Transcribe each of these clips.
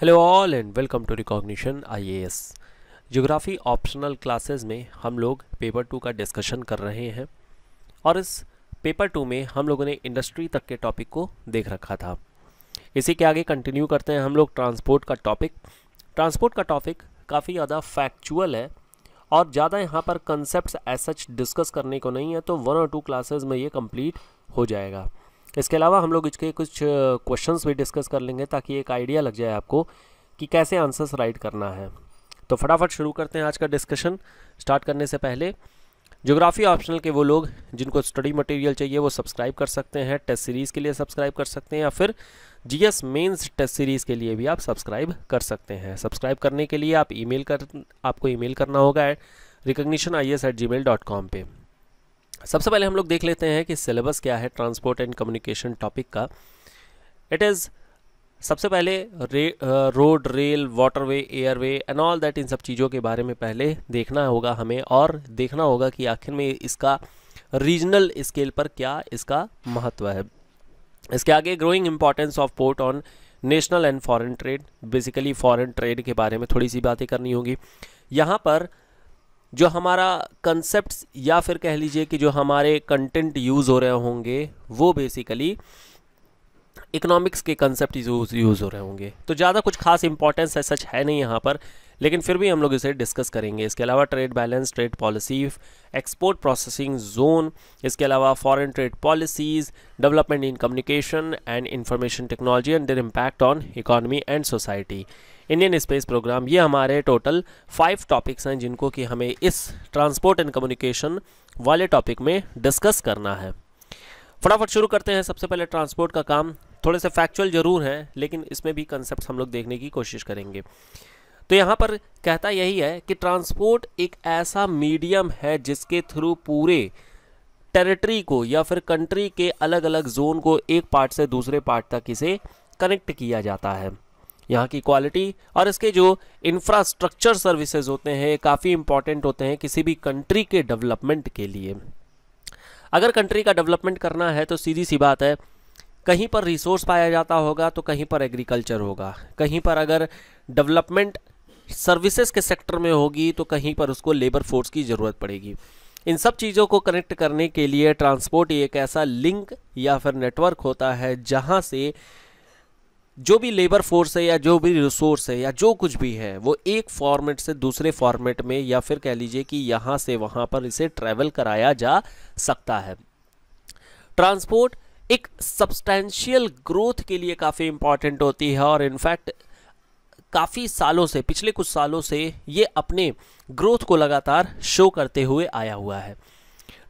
Hello all and welcome to recognition IAS geography optional classes में हम लोग paper two का डिस्कशन कर रहे हैं और इस पेपर टू में हम लोगों ने इंडस्ट्री तक के टॉपिक को देख रखा था इसी के आगे कंटिन्यू करते हैं हम लोग ट्रांसपोर्ट का टॉपिक ट्रांसपोर्ट का टॉपिक काफ़ी ज़्यादा फैक्चुअल है और ज़्यादा यहाँ पर कंसेप्ट एज सच डिस्कस करने को नहीं है तो वन और टू क्लासेज में ये कम्प्लीट हो जाएगा इसके अलावा हम लोग इसके कुछ क्वेश्चंस भी डिस्कस कर लेंगे ताकि एक आइडिया लग जाए आपको कि कैसे आंसर्स राइट करना है तो फटाफट शुरू करते हैं आज का डिस्कशन स्टार्ट करने से पहले ज्योग्राफी ऑप्शनल के वो लोग जिनको स्टडी मटेरियल चाहिए वो सब्सक्राइब कर सकते हैं टेस्ट सीरीज़ के लिए सब्सक्राइब कर सकते हैं या फिर जीएस मेंस टेस्ट सीरीज़ के लिए भी आप सब्सक्राइब कर सकते हैं सब्सक्राइब करने के लिए आप ईमेल कर आपको ईमेल करना होगा at recognition I S at ji mail dot com पर सबसे पहले हम लोग देख लेते हैं कि सिलेबस क्या है ट्रांसपोर्ट एंड कम्युनिकेशन टॉपिक का इट इज़ सबसे पहले road rail waterway airway and all that इन सब चीज़ों के बारे में पहले देखना होगा हमें और देखना होगा कि आखिर में इसका रीजनल स्केल पर क्या इसका महत्व है इसके आगे growing importance of port on national and foreign trade basically foreign trade के बारे में थोड़ी सी बातें करनी होगी यहाँ पर जो हमारा कंसेप्ट या फिर कह लीजिए कि जो हमारे कंटेंट यूज़ हो रहे होंगे वो बेसिकली इकोनॉमिक्स के कंसेप्ट यूज़ हो रहे होंगे तो ज़्यादा कुछ खास इंपॉर्टेंस है सच है नहीं यहाँ पर लेकिन फिर भी हम लोग इसे डिस्कस करेंगे इसके अलावा trade balance trade policy export processing zone इसके अलावा foreign trade policies development in communication and information technology and their impact on economy and society Indian space programme ये हमारे टोटल फाइव टॉपिक्स हैं जिनको कि हमें इस ट्रांसपोर्ट एंड कम्युनिकेशन वाले टॉपिक में डिस्कस करना है फटाफट शुरू करते हैं सबसे पहले ट्रांसपोर्ट का काम थोड़े से फैक्चुअल जरूर हैं लेकिन इसमें भी कंसेप्ट हम लोग देखने की कोशिश करेंगे तो यहाँ पर कहता यही है कि ट्रांसपोर्ट एक ऐसा मीडियम है जिसके थ्रू पूरे टेरिटरी को या फिर कंट्री के अलग अलग जोन को एक पार्ट से दूसरे पार्ट तक इसे कनेक्ट किया जाता है यहाँ की क्वालिटी और इसके जो इंफ्रास्ट्रक्चर सर्विसेज होते हैं काफ़ी इंपॉर्टेंट होते हैं किसी भी कंट्री के डेवलपमेंट के लिए अगर कंट्री का डेवलपमेंट करना है तो सीधी सी बात है कहीं पर रिसोर्स पाया जाता होगा तो कहीं पर एग्रीकल्चर होगा कहीं पर अगर डेवलपमेंट सर्विसेज के सेक्टर में होगी तो कहीं पर उसको लेबर फोर्स की ज़रूरत पड़ेगी इन सब चीज़ों को कनेक्ट करने के लिए ट्रांसपोर्ट एक ऐसा लिंक या फिर नेटवर्क होता है जहाँ से जो भी लेबर फोर्स है या जो भी रिसोर्स है या जो कुछ भी है वो एक फॉर्मेट से दूसरे फॉर्मेट में या फिर कह लीजिए कि यहाँ से वहाँ पर इसे ट्रैवल कराया जा सकता है ट्रांसपोर्ट एक सब्सटैंशियल ग्रोथ के लिए काफ़ी इम्पॉर्टेंट होती है और इनफैक्ट काफ़ी सालों से पिछले कुछ सालों से ये अपने ग्रोथ को लगातार शो करते हुए आया हुआ है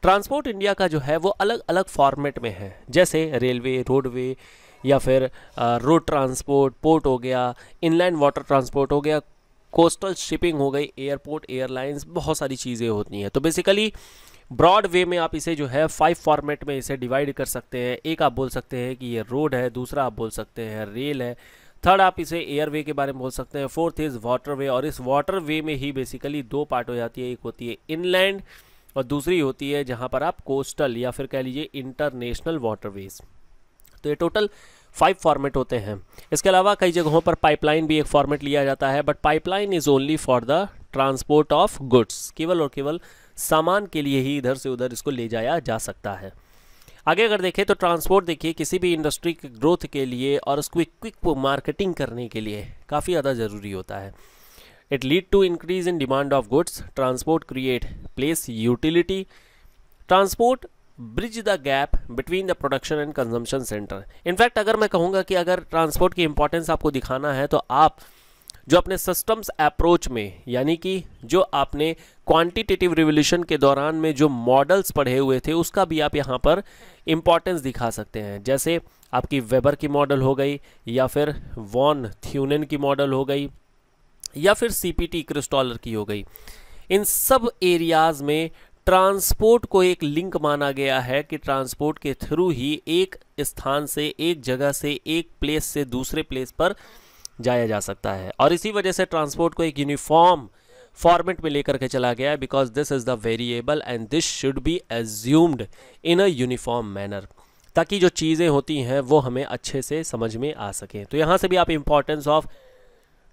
ट्रांसपोर्ट इंडिया का जो है वो अलग अलग फॉर्मेट में है जैसे रेलवे रोडवे या फिर रोड ट्रांसपोर्ट पोर्ट हो गया इनलैंड वाटर ट्रांसपोर्ट हो गया कोस्टल शिपिंग हो गई एयरपोर्ट एयरलाइंस बहुत सारी चीज़ें होती हैं तो बेसिकली ब्रॉड वे में आप इसे जो है फाइव फॉर्मेट में इसे डिवाइड कर सकते हैं एक आप बोल सकते हैं कि ये रोड है दूसरा आप बोल सकते हैं रेल है थर्ड आप इसे एयरवे के बारे में बोल सकते हैं फोर्थ इज़ वाटर वे और इस वाटर वे में ही बेसिकली दो पार्ट हो जाती है एक होती है इनलैंड और दूसरी होती है जहाँ पर आप कोस्टल या फिर कह लीजिए इंटरनेशनल वाटरवेज तो ये टोटल फाइव फॉर्मेट होते हैं इसके अलावा कई जगहों पर पाइपलाइन भी एक फॉर्मेट लिया जाता है but pipeline is only for the transport of goods केवल और केवल सामान के लिए ही इधर से उधर इसको ले जाया जा सकता है आगे अगर देखें तो ट्रांसपोर्ट देखिए किसी भी इंडस्ट्री के ग्रोथ के लिए और उसको क्विक मार्केटिंग करने के लिए काफ़ी ज़्यादा ज़रूरी होता है it lead to increase in demand of goods transport create place utility transport bridge the gap between the production and consumption centre in fact अगर मैं कहूँगा कि अगर ट्रांसपोर्ट की इंपॉर्टेंस आपको दिखाना है तो आप जो अपने सिस्टम्स अप्रोच में यानी कि जो आपने क्वांटिटेटिव रिवोल्यूशन के दौरान में जो मॉडल्स पढ़े हुए थे उसका भी आप यहाँ पर इम्पॉर्टेंस दिखा सकते हैं जैसे आपकी वेबर की मॉडल हो गई या फिर वॉन थ्यूनन की मॉडल हो गई या फिर सीपीटी क्रिस्टॉलर की हो गई इन सब एरियाज़ में ट्रांसपोर्ट को एक लिंक माना गया है कि ट्रांसपोर्ट के थ्रू ही एक स्थान से एक जगह से एक प्लेस से दूसरे प्लेस पर जाया जा सकता है और इसी वजह से ट्रांसपोर्ट को एक यूनिफॉर्म फॉर्मेट में लेकर के चला गया है because this is the variable and this should be assumed in a uniform manner ताकि जो चीज़ें होती हैं वो हमें अच्छे से समझ में आ सकें तो यहाँ से भी आप इम्पॉर्टेंस ऑफ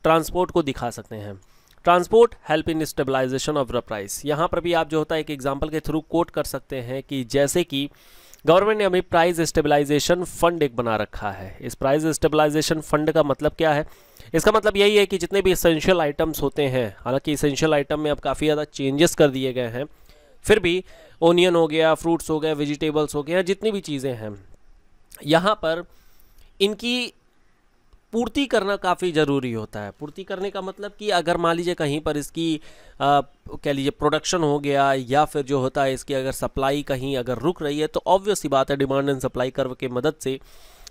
ट्रांसपोर्ट को दिखा सकते हैं transport help in stabilisation of the price यहाँ पर भी आप जो होता है एक एग्जाम्पल के थ्रू कोट कर सकते हैं कि जैसे कि गवर्नमेंट ने अभी प्राइस स्टेबलाइजेशन फंड एक बना रखा है इस प्राइस स्टेबलाइजेशन फंड का मतलब क्या है इसका मतलब यही है कि जितने भी इसेंशियल आइटम्स होते हैं हालांकि इसेंशियल आइटम में अब काफ़ी ज़्यादा चेंजेस कर दिए गए हैं फिर भी ओनियन हो गया फ्रूट्स हो गए वेजिटेबल्स हो गया जितनी भी चीज़ें हैं यहाँ पर इनकी पूर्ति करना काफ़ी ज़रूरी होता है पूर्ति करने का मतलब कि अगर मान लीजिए कहीं पर इसकी कह लीजिए प्रोडक्शन हो गया या फिर जो होता है इसकी अगर सप्लाई कहीं अगर रुक रही है तो ऑब्वियस ही बात है डिमांड एंड सप्लाई कर्व के मदद से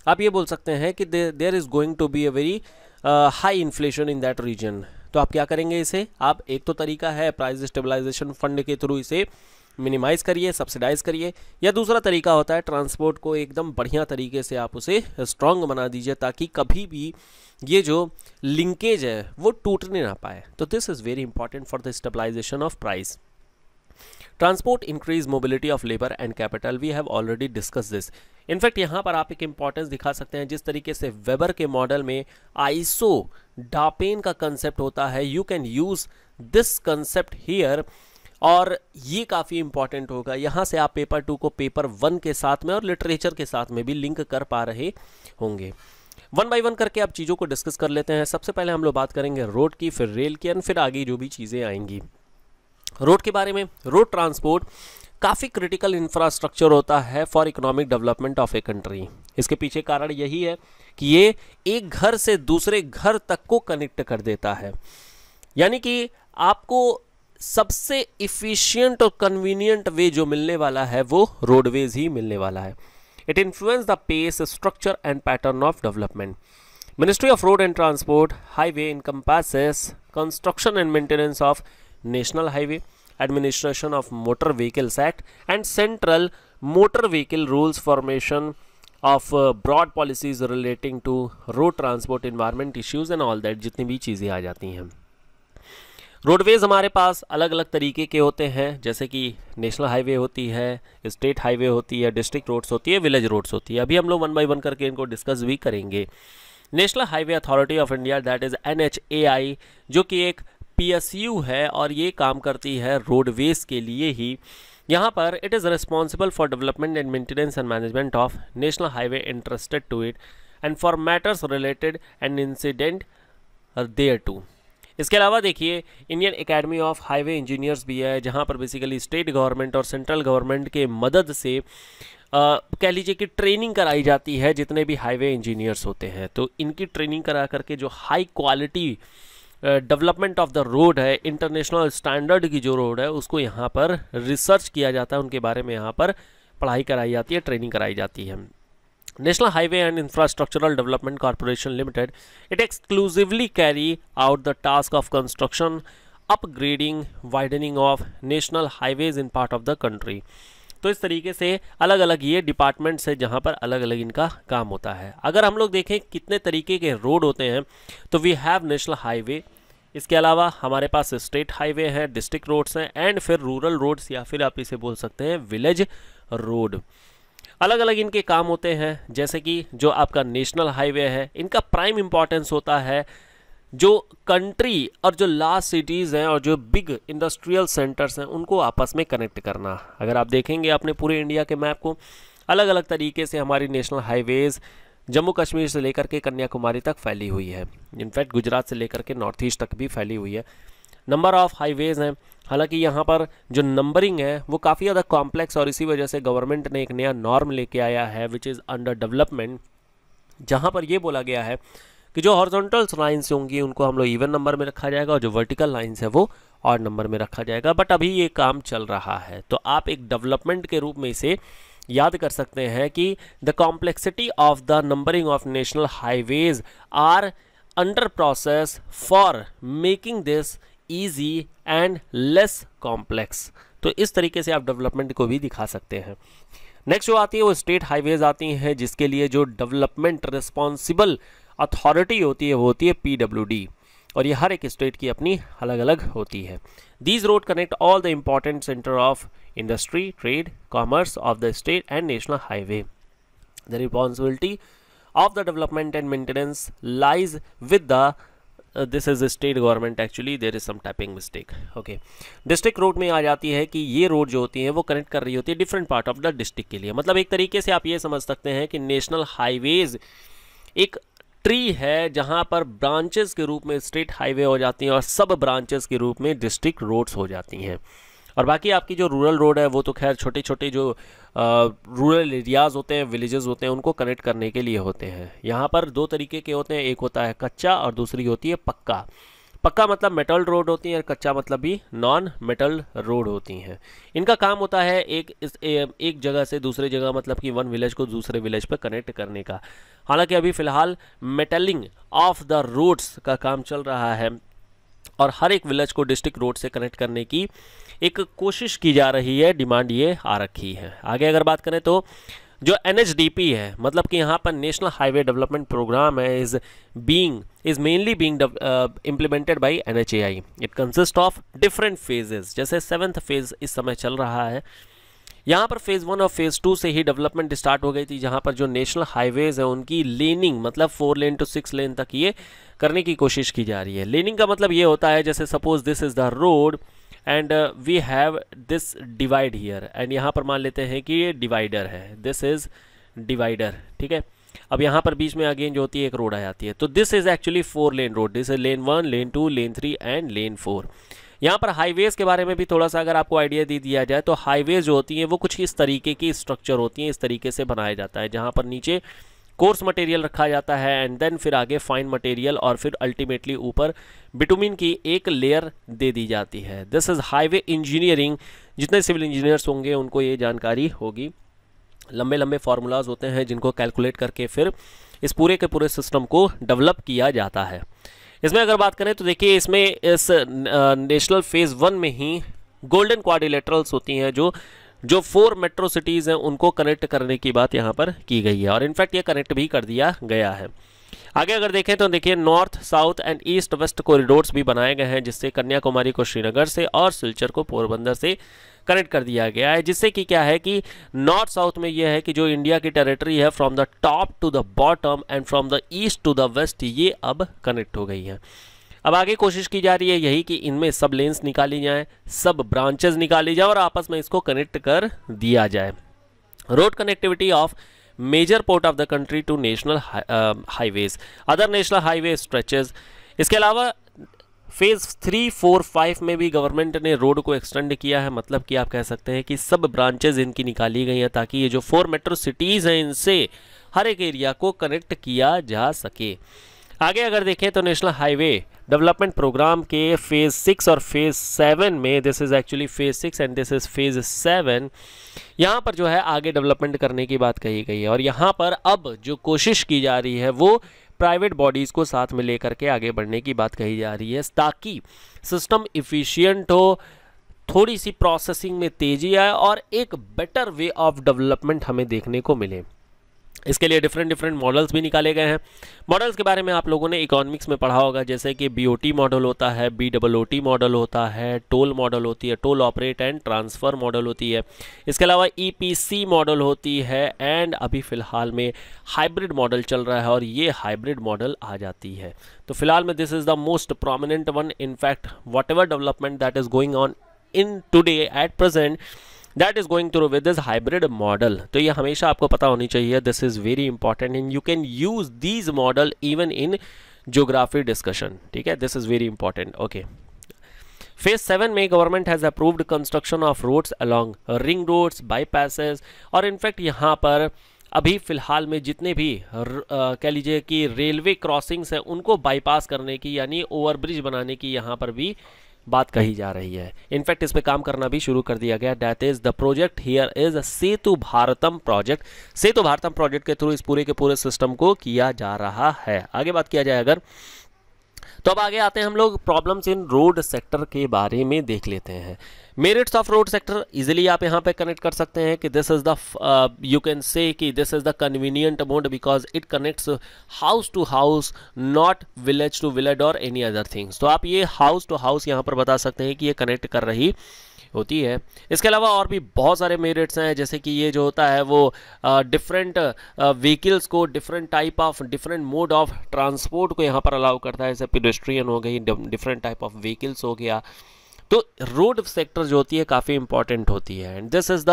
आप ये बोल सकते हैं कि there is going to be a very high inflation in that region तो आप क्या करेंगे इसे आप एक तो तरीका है प्राइस स्टेबलाइजेशन फंड के थ्रू इसे मिनिमाइज़ करिए सब्सिडाइज़ करिए या दूसरा तरीका होता है ट्रांसपोर्ट को एकदम बढ़िया तरीके से आप उसे स्ट्रांग बना दीजिए ताकि कभी भी ये जो लिंकेज है वो टूटने ना पाए तो this is very important for the stabilisation of price transport increase mobility of labour and capital we have already discuss this in fact यहाँ पर आप एक इंपॉर्टेंस दिखा सकते हैं जिस तरीके से वेबर के मॉडल में आइसो डापेन का कंसेप्ट होता है you can use this concept here और ये काफ़ी इंपॉर्टेंट होगा यहाँ से आप पेपर टू को पेपर वन के साथ में और लिटरेचर के साथ में भी लिंक कर पा रहे होंगे वन बाई वन करके आप चीज़ों को डिस्कस कर लेते हैं सबसे पहले हम लोग बात करेंगे रोड की फिर रेल की एंड फिर आगे जो भी चीज़ें आएंगी रोड के बारे में रोड ट्रांसपोर्ट काफ़ी क्रिटिकल इंफ्रास्ट्रक्चर होता है for economic development of a country इसके पीछे कारण यही है कि ये एक घर से दूसरे घर तक को कनेक्ट कर देता है यानी कि आपको सबसे इफ़िशियंट और कन्वीनियंट वे जो मिलने वाला है वो रोडवेज ही मिलने वाला है it influence the pace structure and pattern of development ministry of road and transport highway encompasses construction and maintenance of national highway administration of motor vehicles act and central motor vehicle rules formation of broad policies relating to road transport environment issues and all that जितनी भी चीज़ें आ जाती हैं roadways हमारे पास अलग अलग तरीके के होते हैं जैसे कि नेशनल हाईवे होती है स्टेट हाईवे होती है डिस्ट्रिक्ट रोड्स होती है विलेज रोड्स होती है अभी हम लोग वन बाई वन करके इनको डिस्कस भी करेंगे national highway authority of India that is an जो कि एक पीएसयू है और ये काम करती है रोडवेज़ के लिए ही यहाँ पर it is responsible for development and maintenance and management of national highway interested to it and for matters related and incident there to इसके अलावा देखिए Indian academy of highway engineers भी है जहाँ पर बेसिकली स्टेट गवर्नमेंट और central government के मदद से कह लीजिए कि ट्रेनिंग कराई जाती है जितने भी हाईवे इंजीनियर्स होते हैं तो इनकी ट्रेनिंग करा करके जो high quality development of the road है इंटरनेशनल स्टैंडर्ड की जो रोड है उसको यहाँ पर रिसर्च किया जाता है उनके बारे में यहाँ पर पढ़ाई कराई जाती है ट्रेनिंग कराई जाती है National Highway and Infrastructural Development Corporation Limited. It exclusively carry out the task of construction, upgrading, widening of national highways in part of the country. तो इस तरीके से अलग अलग ये डिपार्टमेंट्स है जहाँ पर अलग अलग इनका काम होता है अगर हम लोग देखें कितने तरीके के रोड होते हैं तो वी हैव नेशनल हाईवे इसके अलावा हमारे पास स्टेट हाईवे हैं डिस्ट्रिक्ट रोड्स हैं एंड फिर रूरल रोड्स या फिर आप इसे बोल सकते हैं विलेज रोड अलग अलग इनके काम होते हैं जैसे कि जो आपका नेशनल हाईवे है इनका प्राइम इम्पॉर्टेंस होता है जो कंट्री और जो लार्ज सिटीज़ हैं और जो बिग इंडस्ट्रियल सेंटर्स हैं उनको आपस में कनेक्ट करना अगर आप देखेंगे अपने पूरे इंडिया के मैप को अलग अलग तरीके से हमारी नेशनल हाईवेज़ जम्मू कश्मीर से लेकर के कन्याकुमारी तक फैली हुई है इनफैक्ट गुजरात से लेकर के नॉर्थ ईस्ट तक भी फैली हुई है नंबर ऑफ़ हाईवेज़ हैं हालांकि यहाँ पर जो नंबरिंग है वो काफ़ी ज़्यादा कॉम्प्लेक्स और इसी वजह से गवर्नमेंट ने एक नया नॉर्म लेके आया है विच इज़ अंडर डेवलपमेंट जहाँ पर ये बोला गया है कि जो हॉर्जोंटल लाइन्स होंगी उनको हम लोग इवन नंबर में रखा जाएगा और जो वर्टिकल लाइन्स है वो और नंबर में रखा जाएगा बट अभी ये काम चल रहा है तो आप एक डेवलपमेंट के रूप में इसे याद कर सकते हैं कि the complexity of the numbering of national highways are under process for making this easy and less complex तो इस तरीके से आप डेवलपमेंट को भी दिखा सकते हैं नेक्स्ट जो आती है वो स्टेट हाईवेज आती हैं जिसके लिए जो डेवलपमेंट रिस्पॉन्सिबल अथॉरिटी होती है वो होती है पी और ये हर एक स्टेट की अपनी अलग अलग होती है these road connect all the important centre of industry trade commerce of the state and national highway the responsibility of the development and maintenance lies with the uh, this is a state government actually there is some typing mistake okay district road mein aa jati hai ki ye road jo hoti hai wo connect kar rahi hoti hai different part of the district ke liye matlab ek tarike se aap ye samajh sakte hain ki national highways ek tree है जहां पर branches के रूप में state highway हो जाती हैं और सब ब्रांचेस के रूप में डिस्ट्रिक्ट रोड्स हो जाती हैं और बाकी आपकी जो रूरल रोड है वो तो खैर छोटे छोटे जो रूरल एरियाज़ होते हैं विलेजेस होते हैं उनको कनेक्ट करने के लिए होते हैं यहाँ पर दो तरीके के होते हैं एक होता है कच्चा और दूसरी होती है पक्का पक्का मतलब मेटल रोड होती हैं और कच्चा मतलब भी नॉन मेटल रोड होती हैं इनका काम होता है एक इस ए, एक जगह से दूसरे जगह मतलब कि वन विलेज को दूसरे विलेज पर कनेक्ट करने का हालांकि अभी फ़िलहाल मेटलिंग ऑफ द रोड्स का काम चल रहा है और हर एक विलेज को डिस्ट्रिक्ट रोड से कनेक्ट करने की एक कोशिश की जा रही है डिमांड ये आ रखी है आगे अगर बात करें तो जो एन है मतलब कि यहाँ पर नेशनल हाईवे डेवलपमेंट प्रोग्राम है is being is mainly being implemented by an it consist of different phases जैसे सेवन्थ फेज़ इस समय चल रहा है यहाँ पर फेज़ वन और फेज़ टू से ही डेवलपमेंट स्टार्ट हो गई थी जहाँ पर जो नेशनल हाईवेज़ है उनकी लेनिंग मतलब four lane to six lane तक ये करने की कोशिश की जा रही है लेनिंग का मतलब ये होता है जैसे suppose this is the road and we have this divide here and यहाँ पर मान लेते हैं कि ये डिवाइडर है दिस इज़ डिवाइडर ठीक है अब यहाँ पर बीच में अगेन जो होती है एक रोड आ जाती है तो this is actually four lane road this is lane one lane two lane three and lane four यहाँ पर हाईवेज़ के बारे में भी थोड़ा सा अगर आपको आइडिया दे दिया जाए तो हाईवेज़ जो होती हैं वो कुछ इस तरीके की स्ट्रक्चर होती हैं इस तरीके से बनाया जाता है जहाँ पर नीचे कोर्स मटेरियल रखा जाता है एंड देन फिर आगे फाइन मटेरियल और फिर अल्टीमेटली ऊपर बिटुमिन की एक लेयर दे दी जाती है दिस इज़ हाईवे इंजीनियरिंग जितने सिविल इंजीनियर्स होंगे उनको ये जानकारी होगी लंबे लंबे फार्मूलाज होते हैं जिनको कैलकुलेट करके फिर इस पूरे के पूरे सिस्टम को डेवलप किया जाता है इसमें अगर बात करें तो देखिए इसमें इस नेशनल फेज़ वन में ही गोल्डन क्वारिलेटरल्स होती हैं जो जो फोर मेट्रो सिटीज़ हैं उनको कनेक्ट करने की बात यहाँ पर की गई है और इनफैक्ट ये कनेक्ट भी कर दिया गया है आगे अगर देखें तो देखिए north south and east west corridors भी बनाए गए हैं जिससे कन्याकुमारी को श्रीनगर से और सिलचर को पोरबंदर से कनेक्ट कर दिया गया है जिससे कि क्या है कि नॉर्थ साउथ में यह है कि जो इंडिया की टेरिटरी है from the top to the bottom and from the east to the west ये अब कनेक्ट हो गई है अब आगे कोशिश की जा रही है यही कि इनमें सब लेंस निकाली जाए सब ब्रांचेज निकाली जाए और आपस में इसको कनेक्ट कर दिया जाए road connectivity of major port of the country to national highways other national highway stretches इसके अलावा फेज़ थ्री फोर फाइव में भी गवर्नमेंट ने रोड को एक्सटेंड किया है मतलब कि आप कह सकते हैं कि सब ब्रांचेज इनकी निकाली गई हैं ताकि ये जो फोर मेट्रो सिटीज़ हैं इनसे हर एक एरिया को कनेक्ट किया जा सके आगे अगर देखें तो नेशनल हाईवे डेवलपमेंट प्रोग्राम के फेज़ सिक्स और फेज़ सेवन में this is actually phase six and this is phase seven यहाँ पर जो है आगे डेवलपमेंट करने की बात कही गई है और यहाँ पर अब जो कोशिश की जा रही है वो प्राइवेट बॉडीज़ को साथ में लेकर के आगे बढ़ने की बात कही जा रही है ताकि सिस्टम इफ़िशियंट हो थोड़ी सी प्रोसेसिंग में तेज़ी आए और एक बेटर वे ऑफ डेवलपमेंट हमें देखने को मिले इसके लिए डिफरेंट डिफरेंट मॉडल्स भी निकाले गए हैं मॉडल्स के बारे में आप लोगों ने इकोनॉमिक्स में पढ़ा होगा जैसे कि बी मॉडल होता है B double O T model होता है टोल मॉडल होती है toll operate and transfer model होती है इसके अलावा ई पी सी मॉडल होती है एंड अभी फ़िलहाल में हाइब्रिड मॉडल चल रहा है और ये हाइब्रिड मॉडल आ जाती है तो फिलहाल में this is the most prominent one in fact whatever development that is going on in today at present that is going through with this hybrid model तो ये हमेशा आपको पता होनी चाहिए this is very important and you can use these model even in geography discussion ठीक है this is very important okay phase seven में government has approved construction of roads along ring roads bypasses और in fact यहाँ पर अभी फिलहाल में जितने भी कह लीजिए कि रेलवे क्रॉसिंग्स हैं उनको बाईपास करने की यानी ओवरब्रिज बनाने की यहाँ पर भी बात कही जा रही है इनफैक्ट इस पर काम करना भी शुरू कर दिया गया that is the project here is Setu Bharatam project Setu Bharatam project के थ्रू इस पूरे के पूरे सिस्टम को किया जा रहा है आगे बात किया जाए अगर तो अब आगे आते हैं हम लोग प्रॉब्लम्स इन रोड सेक्टर के बारे में देख लेते हैं merits of road sector easily आप यहाँ पे कनेक्ट कर सकते हैं कि this is the you can say that this is the convenient mode because it connects house to house not village to village और एनी अदर थिंग्स तो आप ये हाउस टू हाउस यहाँ पर बता सकते हैं कि ये कनेक्ट कर रही होती है इसके अलावा और भी बहुत सारे मेरिट्स हैं जैसे कि ये जो होता है वो डिफरेंट व्हीकल्स को different type of different mode of transport को यहाँ पर अलाउ करता है जैसे पेडेस्ट्रियन हो गई डिफरेंट टाइप ऑफ व्हीकल्स हो गया तो रोड सेक्टर जो होती है काफ़ी इंपॉर्टेंट होती है एंड दिस इज़ द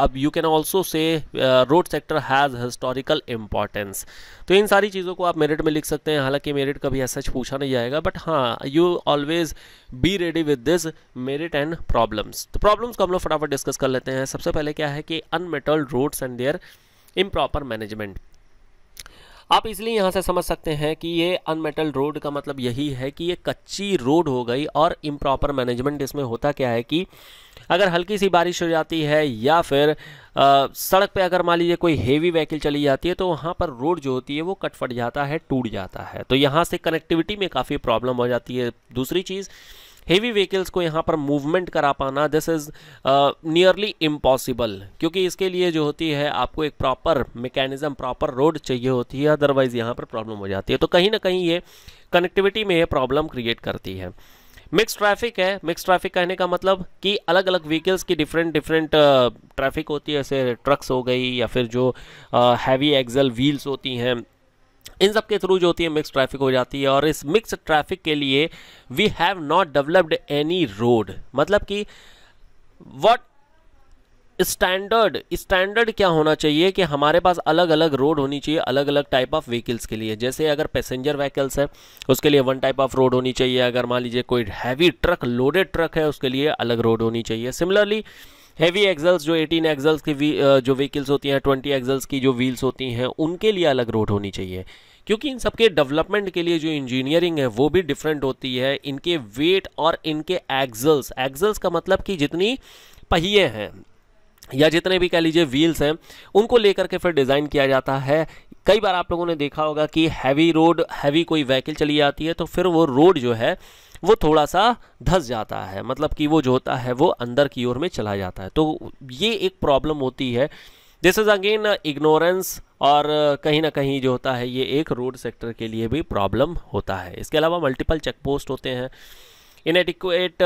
अब you can also say road sector has historical importance तो इन सारी चीज़ों को आप मेरिट में लिख सकते हैं हालांकि मेरिट कभी ऐसा पूछा नहीं जाएगा बट हाँ you always be ready with this merit and problems तो प्रॉब्लम्स को हम लोग फटाफट डिस्कस कर लेते हैं सबसे पहले क्या है कि unmetalled roads and their improper management आप इसलिए यहाँ से समझ सकते हैं कि ये अनमेटल रोड का मतलब यही है कि ये कच्ची रोड हो गई और इम्प्रॉपर मैनेजमेंट इसमें होता क्या है कि अगर हल्की सी बारिश हो जाती है या फिर आ, सड़क पे अगर मान लीजिए कोई हेवी व्हीकल चली जाती है तो वहाँ पर रोड जो होती है वो कट फट जाता है टूट जाता है तो यहाँ से कनेक्टिविटी में काफ़ी प्रॉब्लम हो जाती है दूसरी चीज़ हेवी व्हीकल्स को यहाँ पर मूवमेंट करा पाना दिस इज़ नियरली इम्पॉसिबल क्योंकि इसके लिए जो होती है आपको एक प्रॉपर मेकेनिज़्म प्रॉपर रोड चाहिए होती है अदरवाइज़ यहाँ पर प्रॉब्लम हो जाती है तो कहीं ना कहीं ये कनेक्टिविटी में ये प्रॉब्लम क्रिएट करती है मिक्स ट्रैफिक है मिक्स ट्रैफिक कहने का मतलब कि अलग अलग व्हीकल्स की डिफरेंट डिफरेंट ट्रैफिक होती है जैसे ट्रक्स हो गई या फिर जो हैवी एक्सल व्हील्स होती हैं इन सब के थ्रू जो होती है मिक्स ट्रैफिक हो जाती है और इस मिक्स ट्रैफिक के लिए we have not developed any road मतलब कि वॉट स्टैंडर्ड स्टैंडर्ड क्या होना चाहिए कि हमारे पास अलग अलग रोड होनी चाहिए अलग अलग टाइप ऑफ व्हीकल्स के लिए जैसे अगर पैसेंजर व्हीकल्स है उसके लिए वन टाइप ऑफ रोड होनी चाहिए अगर मान लीजिए कोई हैवी ट्रक लोडेड ट्रक है उसके लिए अलग रोड होनी चाहिए सिमिलरली हैवी एक्जल्स जो 18 एक्जल्स की वी, जो व्हीकल्स होती हैं 20 एक्जल्स की जो व्हील्स होती हैं उनके लिए अलग रोड होनी चाहिए क्योंकि इन सबके डेवलपमेंट के लिए जो इंजीनियरिंग है वो भी डिफरेंट होती है इनके वेट और इनके एक्जल्स एक्जल्स का मतलब कि जितनी पहिए हैं या जितने भी कह लीजिए व्हील्स हैं उनको लेकर के फिर डिज़ाइन किया जाता है कई बार आप लोगों ने देखा होगा कि हैवी रोड हैवी कोई व्हीकल चली आती है तो फिर वो रोड जो है वो थोड़ा सा धस जाता है मतलब कि वो जो होता है वो अंदर की ओर में चला जाता है तो ये एक प्रॉब्लम होती है दिस इज़ अगेन इग्नोरेंस और कहीं ना कहीं जो होता है ये एक रोड सेक्टर के लिए भी प्रॉब्लम होता है इसके अलावा मल्टीपल चेक पोस्ट होते हैं इनएडिकुएट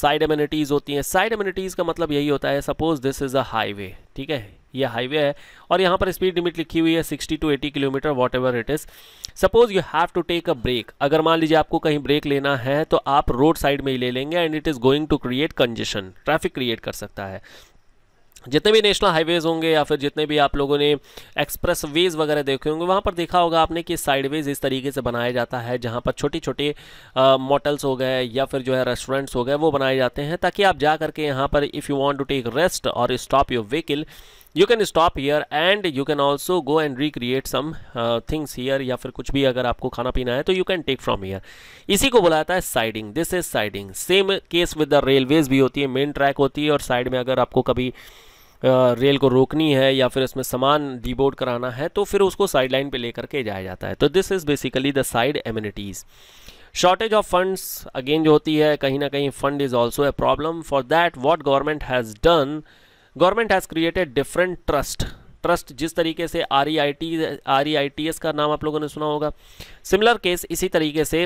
साइड एम्यूनिटीज़ होती हैं साइड एम्यूनिटीज़ का मतलब यही होता है suppose this is a highway ठीक है ये हाईवे है और यहाँ पर स्पीड लिमिट लिखी हुई है 60 to 80 kilometre whatever it is suppose you have to take a break अगर मान लीजिए आपको कहीं ब्रेक लेना है तो आप रोड साइड में ही ले लेंगे and it is going to create congestion traffic create कर सकता है जितने भी नेशनल हाईवेज़ होंगे या फिर जितने भी आप लोगों ने एक्सप्रेस वेज़ वगैरह देखे होंगे वहाँ पर देखा होगा आपने कि साइडवेज इस तरीके से बनाया जाता है जहाँ पर छोटे छोटे मोटल्स हो गए या फिर जो है रेस्टोरेंट्स हो गए वो बनाए जाते हैं ताकि आप जा करके यहाँ पर if you want to take rest और stop your vehicle you can stop here and you can also go and recreate some things here या फिर कुछ भी अगर आपको खाना पीना है तो you can take from here इसी को बुलाता है siding this is siding same case with the railways भी होती है मेन ट्रैक होती है और साइड में अगर आपको कभी रेल uh, को रोकनी है या फिर इसमें सामान डिबोर्ड कराना है तो फिर उसको साइड लाइन पर लेकर के जाया जाता है तो this is basically the side amenities shortage of funds again जो होती है कहीं ना कहीं fund is also a problem for that what government has done government has created different trust trust जिस तरीके से R E I T R E I T S का नाम आप लोगों ने सुना होगा सिमिलर केस इसी तरीके से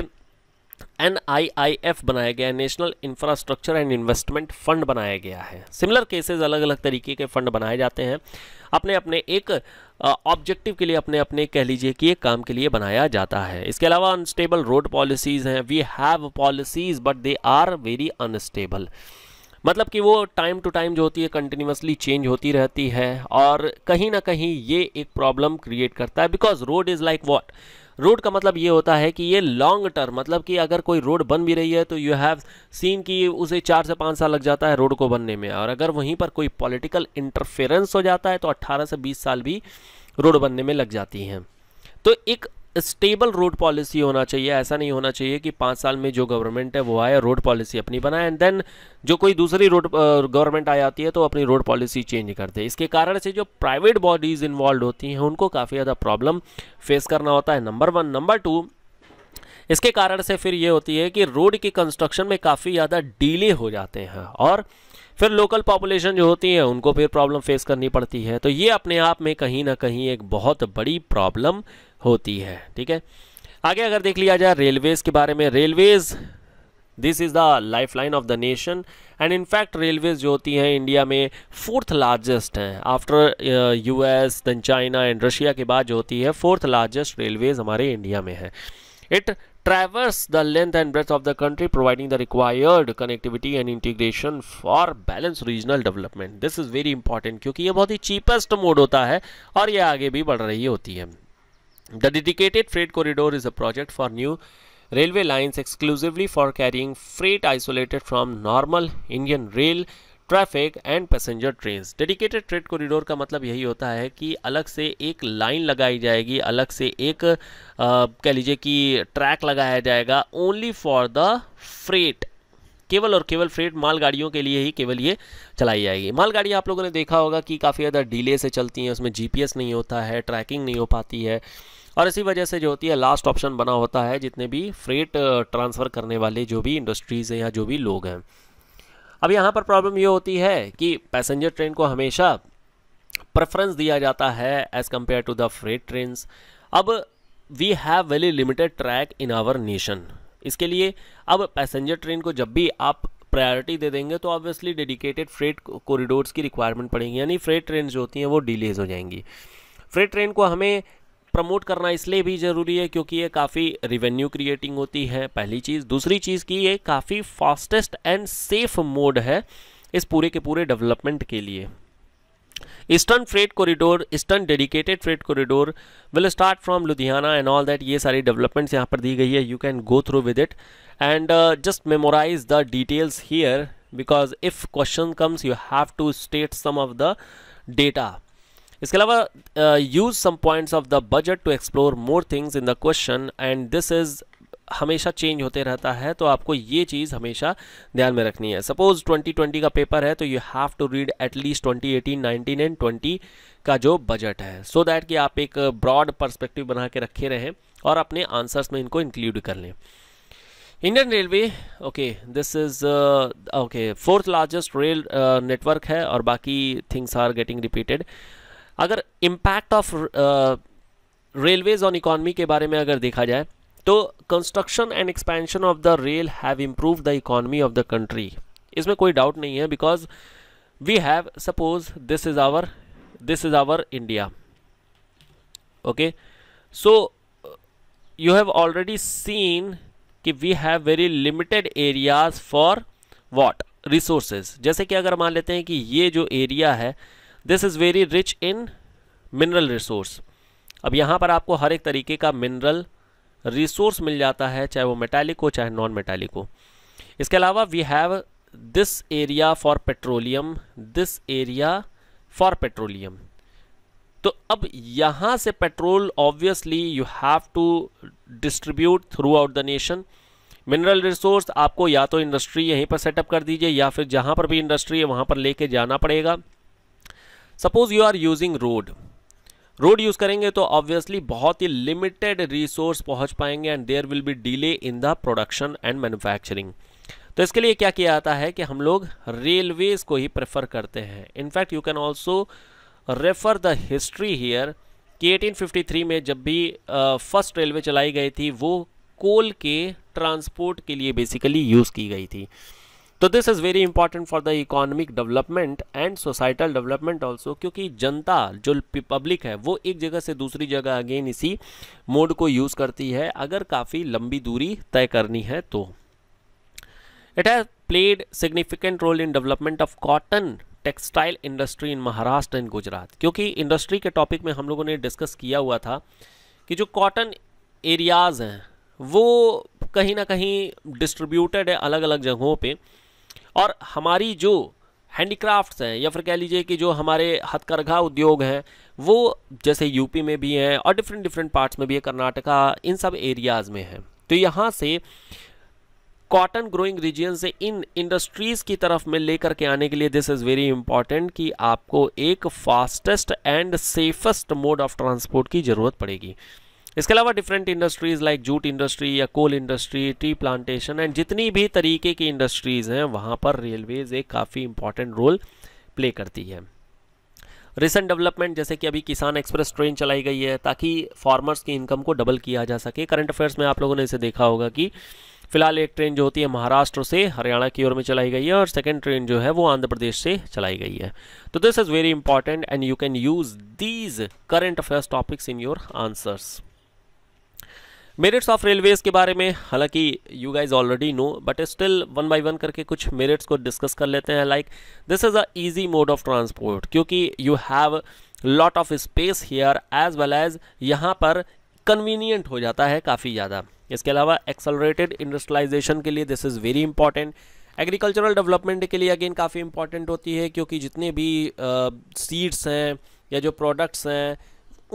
एन आई आई एफ बनाया गया है national infrastructure and investment fund बनाया गया है सिमिलर केसेज अलग अलग तरीके के फंड बनाए जाते हैं अपने अपने एक ऑब्जेक्टिव के लिए अपने अपने कह लीजिए कि एक काम के लिए बनाया जाता है इसके अलावा अनस्टेबल रोड पॉलिसीज़ हैं we have policies but they are very unstable मतलब कि वो टाइम टू टाइम जो होती है कंटिन्यूसली चेंज होती रहती है और कहीं ना कहीं ये एक प्रॉब्लम क्रिएट करता है because road is like what road का मतलब ये होता है कि ये लॉन्ग टर्म मतलब कि अगर कोई रोड बन भी रही है तो यू हैव सीन कि उसे चार से पाँच साल लग जाता है रोड को बनने में और अगर वहीं पर कोई पॉलिटिकल इंटरफेरेंस हो जाता है तो अट्ठारह से बीस साल भी रोड बनने में लग जाती हैं तो एक स्टेबल रोड पॉलिसी होना चाहिए ऐसा नहीं होना चाहिए कि पाँच साल में जो गवर्नमेंट है वो आए रोड पॉलिसी अपनी बनाए एंड देन जो कोई दूसरी रोड गवर्नमेंट आ जाती है तो अपनी रोड पॉलिसी चेंज कर दे इसके कारण से जो प्राइवेट बॉडीज़ इन्वॉल्व होती हैं उनको काफ़ी ज़्यादा प्रॉब्लम फेस करना होता है नंबर वन नंबर टू इसके कारण से फिर ये होती है कि रोड की कंस्ट्रक्शन में काफ़ी ज़्यादा डीले हो जाते हैं और फिर लोकल पॉपुलेशन जो होती है उनको फिर प्रॉब्लम फेस करनी पड़ती है तो ये अपने आप में कहीं ना कहीं एक बहुत बड़ी प्रॉब्लम होती है ठीक है आगे अगर देख लिया जाए रेलवेज़ के बारे में railways this is the life line of the nation and in fact railways जो होती हैं इंडिया में फोर्थ लार्जेस्ट हैं after US than China and Russia के बाद जो होती है फोर्थ लार्जेस्ट रेलवेज हमारे इंडिया में है it traverse the length and breadth of the country providing the required connectivity and integration for balance regional development this is very important क्योंकि ये बहुत ही चीपेस्ट मोड होता है और ये आगे भी बढ़ रही होती है The dedicated freight corridor is a project for new railway lines exclusively for carrying freight isolated from normal Indian rail traffic and passenger train dedicated trade corridor का मतलब यही होता है कि अलग से एक लाइन लगाई जाएगी अलग से एक कह लीजिए कि ट्रैक लगाया जाएगा ओनली फॉर द फ्रेट केवल और केवल फ्रेट मालगाड़ियों के लिए ही केवल ये चलाई जाएगी मालगाड़ी आप लोगों ने देखा होगा कि काफ़ी ज़्यादा डिले से चलती हैं उसमें जीपीएस नहीं होता है ट्रैकिंग नहीं हो पाती है और इसी वजह से जो होती है लास्ट ऑप्शन बना होता है जितने भी फ्रेट ट्रांसफ़र uh, करने वाले जो भी इंडस्ट्रीज़ हैं या जो भी लोग हैं अब यहाँ पर प्रॉब्लम ये होती है कि पैसेंजर ट्रेन को हमेशा प्रेफरेंस दिया जाता है as compare to the freight train अब we have very limited track in our nation इसके लिए अब पैसेंजर ट्रेन को जब भी आप प्रायोरिटी दे देंगे तो ऑब्वियसली डेडिकेटेड फ्रेट कॉरिडोर्स की रिक्वायरमेंट पड़ेगी यानी फ्रेट ट्रेन जो होती हैं वो डिलेज हो जाएंगी फ्रेट ट्रेन को हमें प्रमोट करना इसलिए भी ज़रूरी है क्योंकि ये काफ़ी रिवेन्यू क्रिएटिंग होती है पहली चीज़ दूसरी चीज़ की ये काफ़ी फास्टेस्ट एंड सेफ मोड है इस पूरे के पूरे डेवलपमेंट के लिए eastern freight corridor eastern dedicated freight corridor will start from Ludhiana and all that ये सारी डेवलपमेंट्स यहाँ पर दी गई है you can go through with it and just memorise the details here because if question comes you have to state some of the data इसके अलावा use some points of the budget to explore more things in the question and this is हमेशा change होते रहता है तो आपको ये चीज़ हमेशा ध्यान में रखनी है सपोज 2020 का पेपर है तो you have to read at least 2018, 19 and 20 का जो बजट है सो so दैट कि आप एक ब्रॉड पर्सपेक्टिव बना के रखे रहें और अपने आंसर्स में इनको इंक्लूड कर लें Indian railway okay this is okay fourth largest rail network है और बाकी थिंग्स आर गेटिंग रिपीटेड अगर impact of railways on economy के बारे में अगर देखा जाए तो construction and expansion of the rail have improve the economy of the country इसमें कोई डाउट नहीं है because we have suppose this is our this is our India okay so you have already seen कि we have very limited areas for what resources जैसे कि अगर मान लेते हैं कि ये जो एरिया है this is very rich in mineral resource अब यहाँ पर आपको हर एक तरीके का मिनरल रिसोर्स मिल जाता है चाहे वो मेटालिक हो चाहे नॉन मेटालिक हो इसके अलावा we have this area for petroleum this area for petroleum तो अब यहाँ से petrol obviously you have to distribute throughout the nation mineral resource आपको या तो इंडस्ट्री यहीं पर सेटअप कर दीजिए या फिर जहाँ पर भी इंडस्ट्री है वहाँ पर लेके जाना पड़ेगा suppose you are using road road use करेंगे तो ऑब्वियसली बहुत ही लिमिटेड रिसोर्स पहुंच पाएंगे and there will be delay in the production and manufacturing तो इसके लिए क्या किया जाता है कि हम लोग रेलवेज को ही प्रेफर करते हैं in fact you can also refer the history here कि 1853 में जब भी फर्स्ट uh, रेलवे चलाई गई थी वो कोल के ट्रांसपोर्ट के लिए बेसिकली यूज़ की गई थी तो this is very important for the economic development and societal development also क्योंकि जनता जो पब्लिक है वो एक जगह से दूसरी जगह अगेन इसी मोड को यूज़ करती है अगर काफ़ी लंबी दूरी तय करनी है तो it has played significant role in development of cotton textile industry in Maharashtra and Gujarat क्योंकि इंडस्ट्री के टॉपिक में हम लोगों ने डिस्कस किया हुआ था कि जो कॉटन एरियाज़ हैं वो कहीं ना कहीं डिस्ट्रीब्यूटेड है अलग अलग जगहों पर और हमारी जो हैंडीक्राफ्ट्स हैं या फिर कह लीजिए कि जो हमारे हथकरघा उद्योग हैं वो जैसे यूपी में भी हैं और डिफरेंट डिफरेंट पार्ट्स में भी है कर्नाटका इन सब एरियाज़ में है तो यहाँ से कॉटन ग्रोइंग रीजियन से इन इंडस्ट्रीज़ की तरफ में लेकर के आने के लिए दिस इज़ वेरी इंपॉर्टेंट कि आपको एक fastest and safest mode of transport की ज़रूरत पड़ेगी इसके अलावा different industries like jute industry या coal industry tea plantation and जितनी भी तरीके की इंडस्ट्रीज़ हैं वहाँ पर रेलवेज़ एक काफ़ी इंपॉर्टेंट रोल प्ले करती है रिसेंट डेवलपमेंट जैसे कि अभी किसान एक्सप्रेस ट्रेन चलाई गई है ताकि फार्मर्स की इनकम को डबल किया जा सके करंट अफेयर्स में आप लोगों ने इसे देखा होगा कि फिलहाल एक ट्रेन जो होती है महाराष्ट्र से हरियाणा की ओर में चलाई गई है और सेकेंड ट्रेन जो है वो आंध्र प्रदेश से चलाई गई है तो this is very important and you can use these current affairs topics in your answers merits of railways के बारे में हालांकि you guys already know but still one by one करके कुछ मेरिट्स को डिस्कस कर लेते हैं like this is a easy mode of transport क्योंकि you have lot of space here as well as यहाँ पर कन्वीनियंट हो जाता है काफ़ी ज़्यादा इसके अलावा एक्सलरेटेड इंडस्ट्रलाइजेशन के लिए this is very important agricultural development के लिए अगेन काफ़ी इंपॉर्टेंट होती है क्योंकि जितने भी सीड्स हैं या जो प्रोडक्ट्स हैं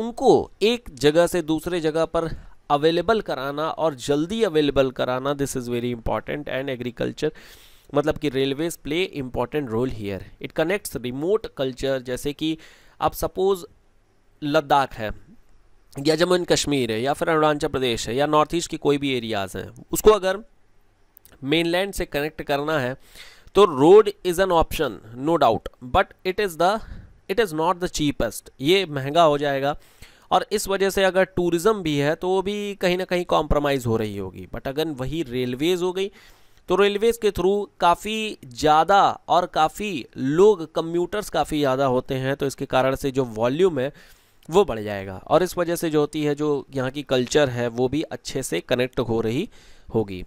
उनको एक जगह से दूसरे जगह पर अवेलेबल कराना और जल्दी अवेलेबल कराना this is very important and agriculture मतलब कि railways play important role here it connects remote culture जैसे कि आप सपोज लद्दाख है या जम्मू एंड कश्मीर है या फिर अरुणाचल प्रदेश है या नॉर्थ ईस्ट की कोई भी एरियाज़ हैं उसको अगर मेनलैंड से कनेक्ट करना है तो road is an option no doubt but it is the it is not the cheapest ये महंगा हो जाएगा और इस वजह से अगर टूरिज़्म भी है तो वो भी कहीं ना कहीं कॉम्प्रोमाइज़ हो रही होगी बट अगर वही रेलवेज़ हो गई तो रेलवेज़ के थ्रू काफ़ी ज़्यादा और काफ़ी लोग कम्यूटर्स काफ़ी ज़्यादा होते हैं तो इसके कारण से जो वॉल्यूम है वो बढ़ जाएगा और इस वजह से जो होती है जो यहाँ की कल्चर है वो भी अच्छे से कनेक्ट हो रही होगी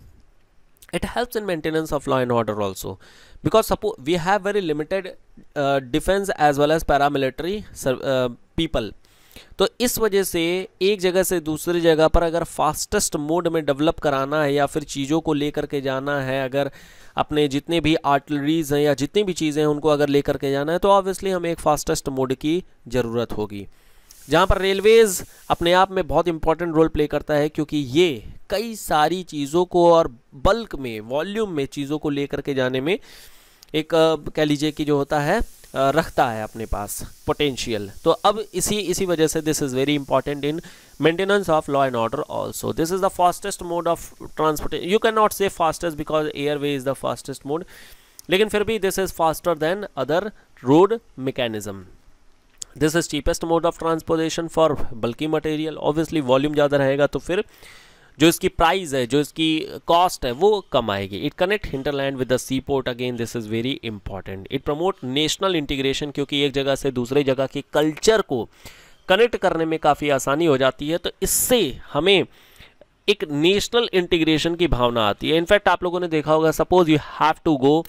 it helps in maintenance of law and order also because suppose we have very limited defence as well as paramilitary people तो इस वजह से एक जगह से दूसरी जगह पर अगर फास्टेस्ट मोड में डेवलप कराना है या फिर चीज़ों को लेकर के जाना है अगर अपने जितने भी आर्टलरीज हैं या जितनी भी चीज़ें हैं उनको अगर लेकर के जाना है तो ऑब्वियसली हमें एक फास्टेस्ट मोड की ज़रूरत होगी जहाँ पर रेलवेज़ अपने आप में बहुत इंपॉर्टेंट रोल प्ले करता है क्योंकि ये कई सारी चीज़ों को और बल्क में वॉल्यूम में चीज़ों को लेकर के जाने में एक कह लीजिए कि जो होता है रखता है अपने पास पोटेंशियल तो अब इसी इसी वजह से this is very important in maintenance of law and order also this is the fastest mode of transportation you can not say fastest because airway is the fastest mode लेकिन फिर भी this is faster than other road mechanism this is cheapest mode of transportation for bulky material obviously volume ज़्यादा रहेगा तो फिर जो इसकी price है जो इसकी कॉस्ट uh, है वो कम आएगी it connect hinterland with the sea port again this is very important it promote national integration क्योंकि एक जगह से दूसरे जगह के कल्चर को कनेक्ट करने में काफ़ी आसानी हो जाती है तो इससे हमें एक नेशनल इंटीग्रेशन की भावना आती है इनफैक्ट आप लोगों ने देखा होगा suppose you have to go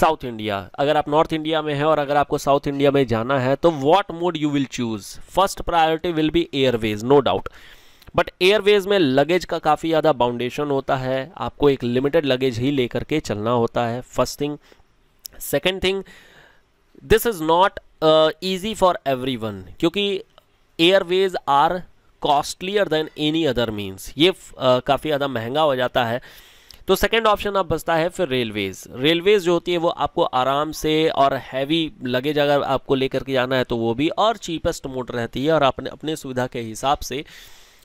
south India अगर आप नॉर्थ इंडिया में हैं और अगर आपको साउथ इंडिया में जाना है तो what mode you will choose first priority will be airways no doubt but airways में लगेज का काफ़ी ज़्यादा बाउंडेशन होता है आपको एक लिमिटेड लगेज ही लेकर के चलना होता है first thing second thing this is not easy for every क्योंकि airways are costlier than any other means ये uh, काफ़ी ज़्यादा महंगा हो जाता है तो सेकेंड ऑप्शन आप बचता है फिर रेलवेज़ रेलवेज़ जो होती है वो आपको आराम से और हैवी लगेज अगर आपको लेकर के जाना है तो वो भी और चीपेस्ट मोड रहती है और आपने अपने सुविधा के हिसाब से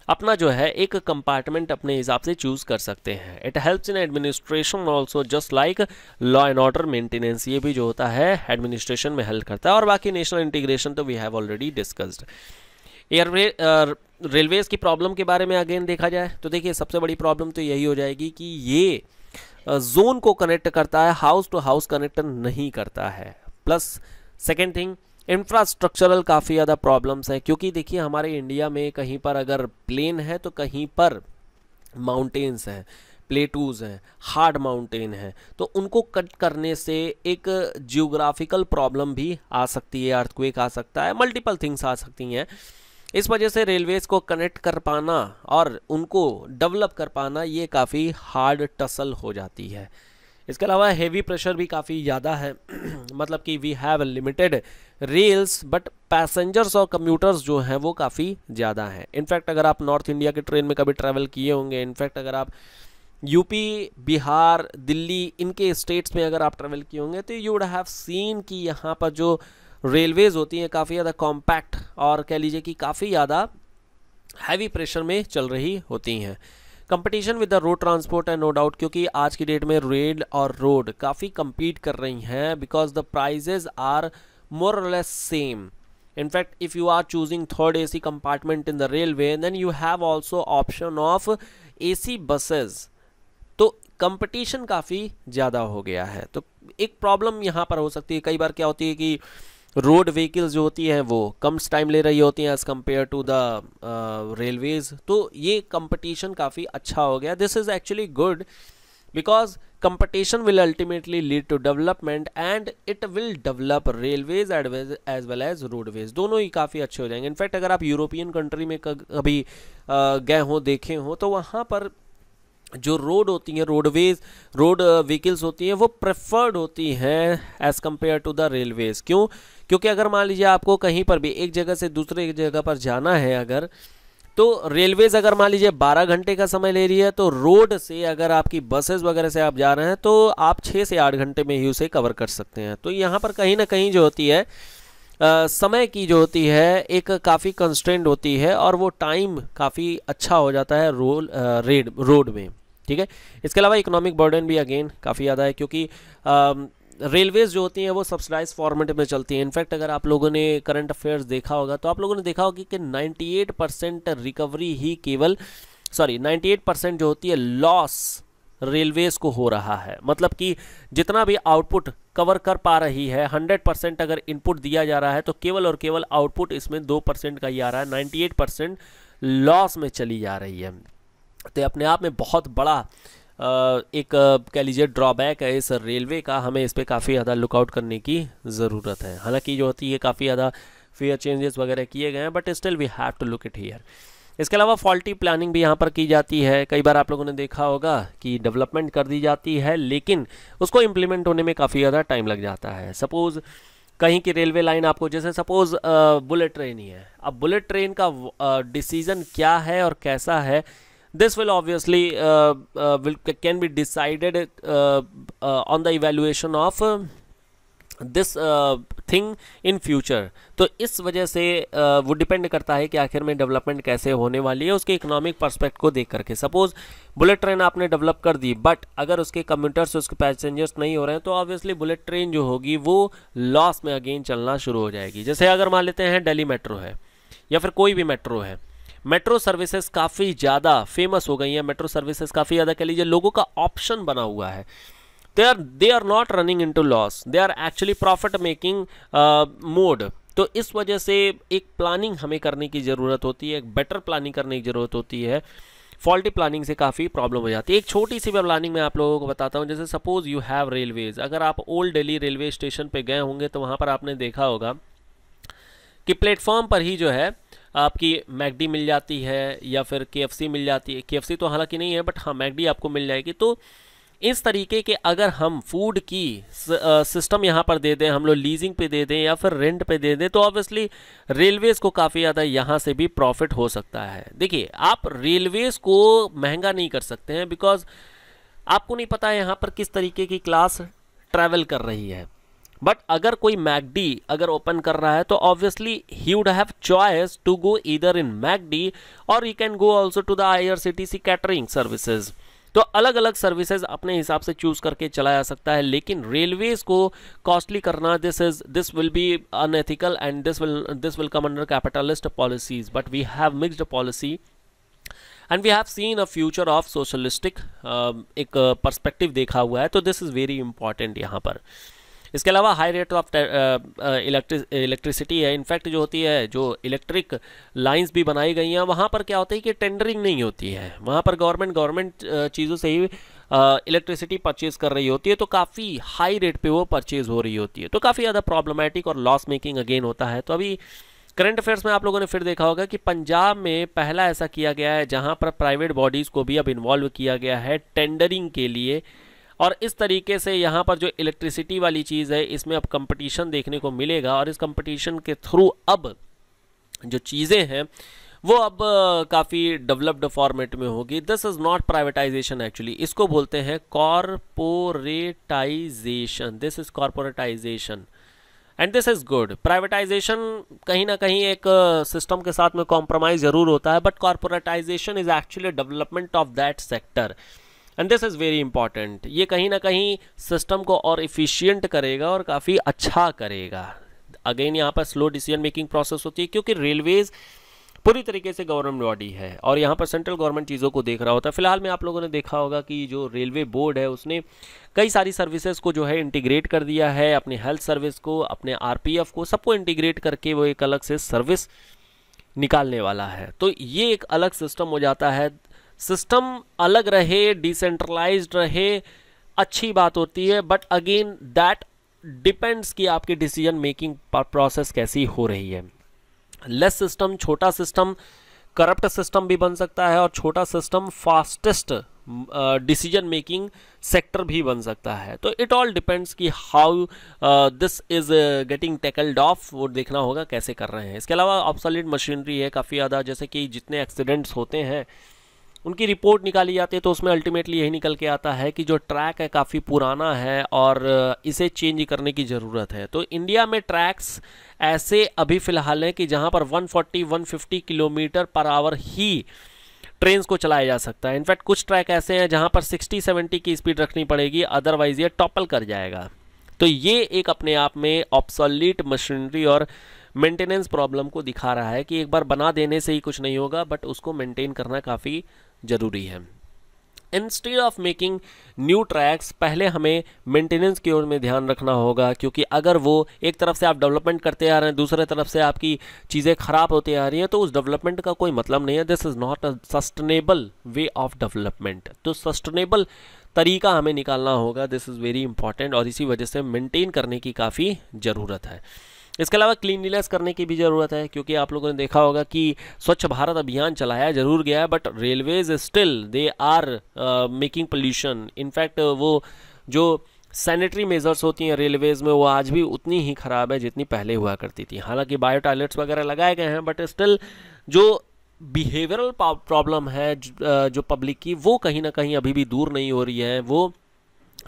अपना जो है एक कंपार्टमेंट अपने हिसाब से चूज कर सकते हैं it helps in administration also just like law and order maintenance ये भी जो होता है एडमिनिस्ट्रेशन में हेल्प करता है और बाकी नेशनल इंटीग्रेशन तो we have already discussed airway railways की प्रॉब्लम के बारे में अगेन देखा जाए तो देखिए सबसे बड़ी प्रॉब्लम तो यही हो जाएगी कि ये जोन को कनेक्ट करता है हाउस टू हाउस कनेक्ट नहीं करता है प्लस सेकेंड थिंग इंफ्रास्ट्रक्चरल काफ़ी ज़्यादा प्रॉब्लम्स हैं क्योंकि देखिए हमारे इंडिया में कहीं पर अगर प्लेन है तो कहीं पर माउंटेन्स हैं प्लेटूज़ हैं हार्ड माउंटेन हैं तो उनको कट करने से एक जियोग्राफिकल प्रॉब्लम भी आ सकती है अर्थक्वेक आ सकता है मल्टीपल थिंग्स आ सकती हैं इस वजह से रेलवेज़ को कनेक्ट कर पाना और उनको डेवलप कर पाना ये काफ़ी हार्ड टसल हो जाती है इसके अलावा हेवी प्रेशर भी काफ़ी ज़्यादा है मतलब कि we have limited rails but passengers और कम्यूटर्स जो हैं वो काफ़ी ज़्यादा हैं इनफैक्ट अगर आप नॉर्थ इंडिया के ट्रेन में कभी ट्रैवल किए होंगे इनफैक्ट अगर आप यूपी बिहार दिल्ली इनके स्टेट्स में अगर आप ट्रैवल किए होंगे तो यू वुड हैव सीन कि यहाँ पर जो रेलवेज़ होती हैं काफ़ी ज़्यादा कॉम्पैक्ट और कह लीजिए कि काफ़ी ज़्यादा हैवी प्रेशर में चल रही होती हैं competition with the road transport and no doubt क्योंकि आज की डेट में रेल और रोड काफ़ी कम्पीट कर रही हैं because the prices are more less same in fact if you are choosing third A C compartment in the railway then you have also option of A C buses तो competition काफ़ी ज़्यादा हो गया है तो एक प्रॉब्लम यहाँ पर हो सकती है कई बार क्या होती है कि रोड व्हीकल्स जो होती हैं वो कम टाइम ले रही होती हैं as compare to the railways तो ये कंपटीशन काफ़ी अच्छा हो गया this is actually good because competition will ultimately lead to development and it will develop railways add as well as roadways दोनों ही काफ़ी अच्छे हो जाएंगे इनफैक्ट अगर आप यूरोपियन कंट्री में कभी uh, गए हों देखे हों तो वहाँ पर जो रोड होती हैं रोडवेज रोड व्हीकल्स होती हैं वो प्रेफर्ड होती हैं as compare to the railways क्यों क्योंकि अगर मान लीजिए आपको कहीं पर भी एक जगह से दूसरे जगह पर जाना है अगर तो रेलवेज़ अगर मान लीजिए 12 घंटे का समय ले रही है तो रोड से अगर आपकी बसेस वगैरह से आप जा रहे हैं तो आप 6 से 8 घंटे में ही उसे कवर कर सकते हैं तो यहाँ पर कहीं ना कहीं जो होती है आ, समय की जो होती है एक काफ़ी कंस्टेंट होती है और वो टाइम काफ़ी अच्छा हो जाता है रोल रेड रोड में ठीक है इसके अलावा इकोनॉमिक बर्डन भी अगेन काफ़ी ज़्यादा है क्योंकि रेलवेज़ जो होती हैं वो सब्सिडाइज फॉर्मेट में चलती हैं इनफैक्ट अगर आप लोगों ने करंट अफेयर्स देखा होगा तो आप लोगों ने देखा होगा कि नाइन्टी रिकवरी ही केवल सॉरी नाइन्टी परसेंट जो होती है लॉस रेलवेज को हो रहा है मतलब कि जितना भी आउटपुट कवर कर पा रही है 100 परसेंट अगर इनपुट दिया जा रहा है तो केवल और केवल आउटपुट इसमें दो परसेंट का ही आ रहा है 98 परसेंट लॉस में चली जा रही है तो अपने आप में बहुत बड़ा एक कह लीजिए ड्रॉबैक है इस रेलवे का हमें इस पर काफ़ी ज़्यादा लुकआउट करने की ज़रूरत है हालांकि जो होती है काफ़ी ज़्यादा फेयर चेंजेस वगैरह किए गए हैं but still we have to look it here इसके अलावा फॉल्टी प्लानिंग भी यहाँ पर की जाती है कई बार आप लोगों ने देखा होगा कि डेवलपमेंट कर दी जाती है लेकिन उसको इम्प्लीमेंट होने में काफ़ी ज़्यादा टाइम लग जाता है सपोज़ कहीं की रेलवे लाइन आपको जैसे सपोज़ बुलेट ट्रेन ही है अब बुलेट ट्रेन का डिसीज़न क्या है और कैसा है this will obviously uh, uh, will, can be decided uh, uh, on the evaluation of uh, this uh, thing in future तो इस वजह से uh, वो depend करता है कि आखिर में development कैसे होने वाली है उसके economic परस्पेक्ट को देख करके suppose bullet train आपने develop कर दी but अगर उसके commuters उसके passengers नहीं हो रहे हैं तो obviously bullet train जो होगी वो loss में again चलना शुरू हो जाएगी जैसे अगर मान लेते हैं Delhi metro है या फिर कोई भी metro है मेट्रो सर्विसेज काफ़ी ज़्यादा फेमस हो गई हैं मेट्रो सर्विसेज काफ़ी ज़्यादा कह लीजिए लोगों का ऑप्शन बना हुआ है they are they are not running into loss they are actually profit making mode तो इस वजह से एक प्लानिंग हमें करने की ज़रूरत होती है एक बेटर प्लानिंग करने की ज़रूरत होती है फॉल्टी प्लानिंग से काफ़ी प्रॉब्लम हो जाती है एक छोटी सी प्लानिंग मैं आप लोगों को बताता हूँ जैसे सपोज़ यू हैव रेलवेज़ अगर आप ओल्ड दिल्ली रेलवे स्टेशन पर गए होंगे तो वहाँ पर आपने देखा होगा कि प्लेटफॉर्म पर ही जो है आपकी मैगडी मिल जाती है या फिर के मिल जाती है के तो हालांकि नहीं है बट हाँ मैगडी आपको मिल जाएगी तो इस तरीके के अगर हम फूड की सिस्टम यहाँ पर दे दें हम लोग लीजिंग पे दे दें या फिर रेंट पे दे दें तो ऑब्वियसली रेलवेज़ को काफ़ी ज़्यादा यहाँ से भी प्रॉफिट हो सकता है देखिए आप रेलवेज़ को महंगा नहीं कर सकते हैं बिकॉज आपको नहीं पता है यहाँ पर किस तरीके की क्लास ट्रैवल कर रही है बट अगर कोई मैकडी अगर ओपन कर रहा है तो obviously he would have choice to go इधर इन मैकडी और you can go also to the I R C catering services तो अलग अलग सर्विसेज अपने हिसाब से चूज करके चला जा सकता है लेकिन रेलवेज को कॉस्टली करना this is this will be unethical and this will this will come under capitalist policies but we have mixed policy and we have seen a future of socialistic एक perspective uh, देखा हुआ है तो this is very important यहाँ पर इसके अलावा high rate of electric electricity है इनफैक्ट जो होती है जो इलेक्ट्रिक लाइंस भी बनाई गई हैं वहाँ पर क्या होता है कि टेंडरिंग नहीं होती है वहाँ पर गवर्नमेंट गवर्नमेंट चीज़ों से ही इलेक्ट्रिसिटी uh, परचेज कर रही होती है तो काफ़ी हाई रेट पर वो परचेज हो रही होती है तो काफ़ी ज़्यादा प्रॉब्लमेटिक और लॉस मेकिंग अगेन होता है तो अभी करंट अफेयर्स में आप लोगों ने फिर देखा होगा कि पंजाब में पहला ऐसा किया गया है जहां पर प्राइवेट बॉडीज़ को भी अब इन्वॉल्व किया गया है टेंडरिंग के लिए और इस तरीके से यहाँ पर जो इलेक्ट्रिसिटी वाली चीज़ है इसमें अब कंपटीशन देखने को मिलेगा और इस कंपटीशन के थ्रू अब जो चीज़ें हैं वो अब काफ़ी डेवलप्ड फॉर्मेट में होगी this is not privatisation actually इसको बोलते हैं corporatisation this is corporatisation and this is good privatisation कहीं ना कहीं एक सिस्टम के साथ में कॉम्प्रोमाइज़ ज़रूर होता है but corporatisation is actually development of that sector and this is very important ये कहीं ना कहीं सिस्टम को और इफ़िशियंट करेगा और काफ़ी अच्छा करेगा अगेन यहाँ पर स्लो डिसीजन मेकिंग प्रोसेस होती है क्योंकि रेलवेज़ पूरी तरीके से गवर्नमेंट बॉडी है और यहाँ पर सेंट्रल गवर्नमेंट चीज़ों को देख रहा होता है फिलहाल में आप लोगों ने देखा होगा कि जो रेलवे बोर्ड है उसने कई सारी सर्विसेज को जो है इंटीग्रेट कर दिया है अपने हेल्थ सर्विस को अपने आरपीएफ को सबको इंटीग्रेट करके वो एक अलग से सर्विस निकालने वाला है तो ये एक अलग सिस्टम हो जाता है सिस्टम अलग रहे डिसेंट्रलाइज रहे अच्छी बात होती है बट अगेन दैट डिपेंड्स कि आपकी डिसीजन मेकिंग प्रोसेस कैसी हो रही है लेस सिस्टम छोटा सिस्टम करप्ट सिस्टम भी बन सकता है और छोटा system fastest decision making sector भी बन सकता है तो इट ऑल डिपेंड्स कि how this is getting tackled of वो देखना होगा कैसे कर रहे हैं इसके अलावा ऑब्सोलीट मशीनरी है काफ़ी ज़्यादा जैसे कि जितने एक्सीडेंट्स होते हैं उनकी रिपोर्ट निकाली जाती है तो उसमें अल्टीमेटली यही निकल के आता है कि जो ट्रैक है काफ़ी पुराना है और इसे चेंज करने की ज़रूरत है तो इंडिया में ट्रैक्स ऐसे अभी फ़िलहाल हैं कि जहां पर 140 150 किलोमीटर पर आवर ही ट्रेन को चलाया जा सकता है इनफैक्ट कुछ ट्रैक ऐसे हैं जहाँ पर सिक्सटी सेवेंटी की स्पीड रखनी पड़ेगी अदरवाइज़ ये टॉपल कर जाएगा तो ये एक अपने आप में ऑप्सोलीट मशीनरी और मेंटेनेंस प्रॉब्लम को दिखा रहा है कि एक बार बना देने से ही कुछ नहीं होगा बट उसको मेंटेन करना काफ़ी ज़रूरी है instead of making new tracks पहले हमें मेंटेनेंस की ओर में ध्यान रखना होगा क्योंकि अगर वो एक तरफ से आप डेवलपमेंट करते आ रहे हैं दूसरे तरफ से आपकी चीज़ें ख़राब होती आ रही हैं तो उस डेवलपमेंट का कोई मतलब नहीं है this is not a sustainable way of development तो सस्टेनेबल तरीका हमें निकालना होगा दिस इज़ वेरी इंपॉर्टेंट और इसी वजह से मेंटेन करने की काफ़ी ज़रूरत है इसके अलावा क्लीनलीनेस करने की भी ज़रूरत है क्योंकि आप लोगों ने देखा होगा कि स्वच्छ भारत अभियान चलाया जरूर गया है but railways still they are making pollution in fact वो जो सैनिटरी मेजर्स होती हैं रेलवेज़ में वो आज भी उतनी ही ख़राब है जितनी पहले हुआ करती थी हालांकि बायो टॉयलेट्स वगैरह लगाए गए हैं बट स्टिल जो बिहेवियरल प्रॉब्लम है uh, जो पब्लिक की वो कहीं ना कहीं अभी भी दूर नहीं हो रही है वो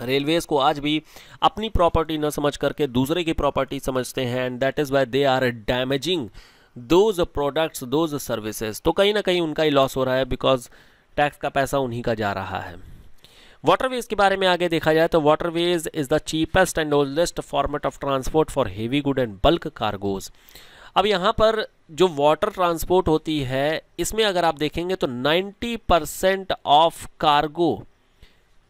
रेलवेज को आज भी अपनी प्रॉपर्टी न समझ करके दूसरे की प्रॉपर्टी समझते हैं and that is why they are damaging those products those services तो कहीं ना कहीं उनका ही लॉस हो रहा है बिकॉज टैक्स का पैसा उन्हीं का जा रहा है वाटरवेज के बारे में आगे देखा जाए तो waterways is the cheapest and oldest format of transport for heavy good and bulk cargoes अब यहाँ पर जो वाटर ट्रांसपोर्ट होती है इसमें अगर आप देखेंगे तो 90 परसेंट ऑफ कार्गो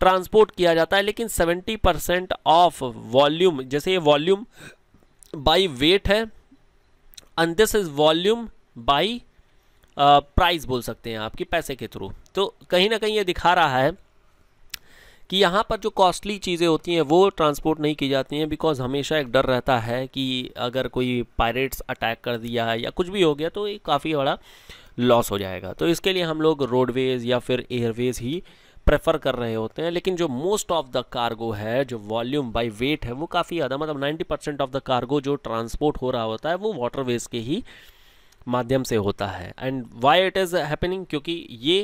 ट्रांसपोर्ट किया जाता है लेकिन 70 परसेंट ऑफ वॉल्यूम जैसे ये वॉल्यूम बाई वेट है and this is volume by price बोल सकते हैं आपकी पैसे के थ्रू तो कहीं ना कहीं ये दिखा रहा है कि यहाँ पर जो कॉस्टली चीज़ें होती हैं वो ट्रांसपोर्ट नहीं की जाती हैं बिकॉज हमेशा एक डर रहता है कि अगर कोई पायरेट्स अटैक कर दिया है या कुछ भी हो गया तो ये काफ़ी बड़ा लॉस हो जाएगा तो इसके लिए हम लोग रोडवेज़ या फिर एयरवेज़ ही प्रेफर कर रहे होते हैं लेकिन जो मोस्ट ऑफ द कार्गो है जो वॉल्यूम बाय वेट है वो काफ़ी ज़्यादा मतलब 90 परसेंट ऑफ द कार्गो जो ट्रांसपोर्ट हो रहा होता है वो वाटरवेज के ही माध्यम से होता है and why it is happening क्योंकि ये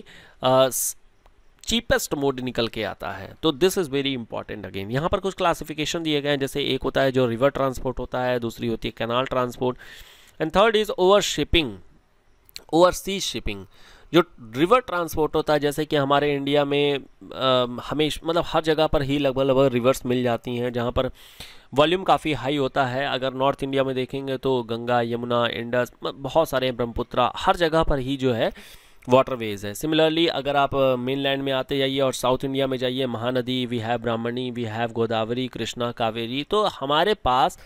चीपेस्ट मोड निकल के आता है तो this is very important again यहाँ पर कुछ क्लासिफिकेशन दिए गए हैं जैसे एक होता है जो रिवर ट्रांसपोर्ट होता है दूसरी होती है canal transport and third is over shipping overseas shipping जो रिवर ट्रांसपोर्ट होता है जैसे कि हमारे इंडिया में हमेशा मतलब हर जगह पर ही लगभग लगभग रिवर्स मिल जाती हैं जहाँ पर वॉल्यूम काफ़ी हाई होता है अगर नॉर्थ इंडिया में देखेंगे तो गंगा यमुना इंडस बहुत सारे ब्रह्मपुत्रा हर जगह पर ही जो है वाटरवेज है सिमिलरली अगर आप मेनलैंड में आते जाइए और साउथ इंडिया में जाइए Mahanadi we have Brahmani we have Godavari Krishna Kaveri तो हमारे पास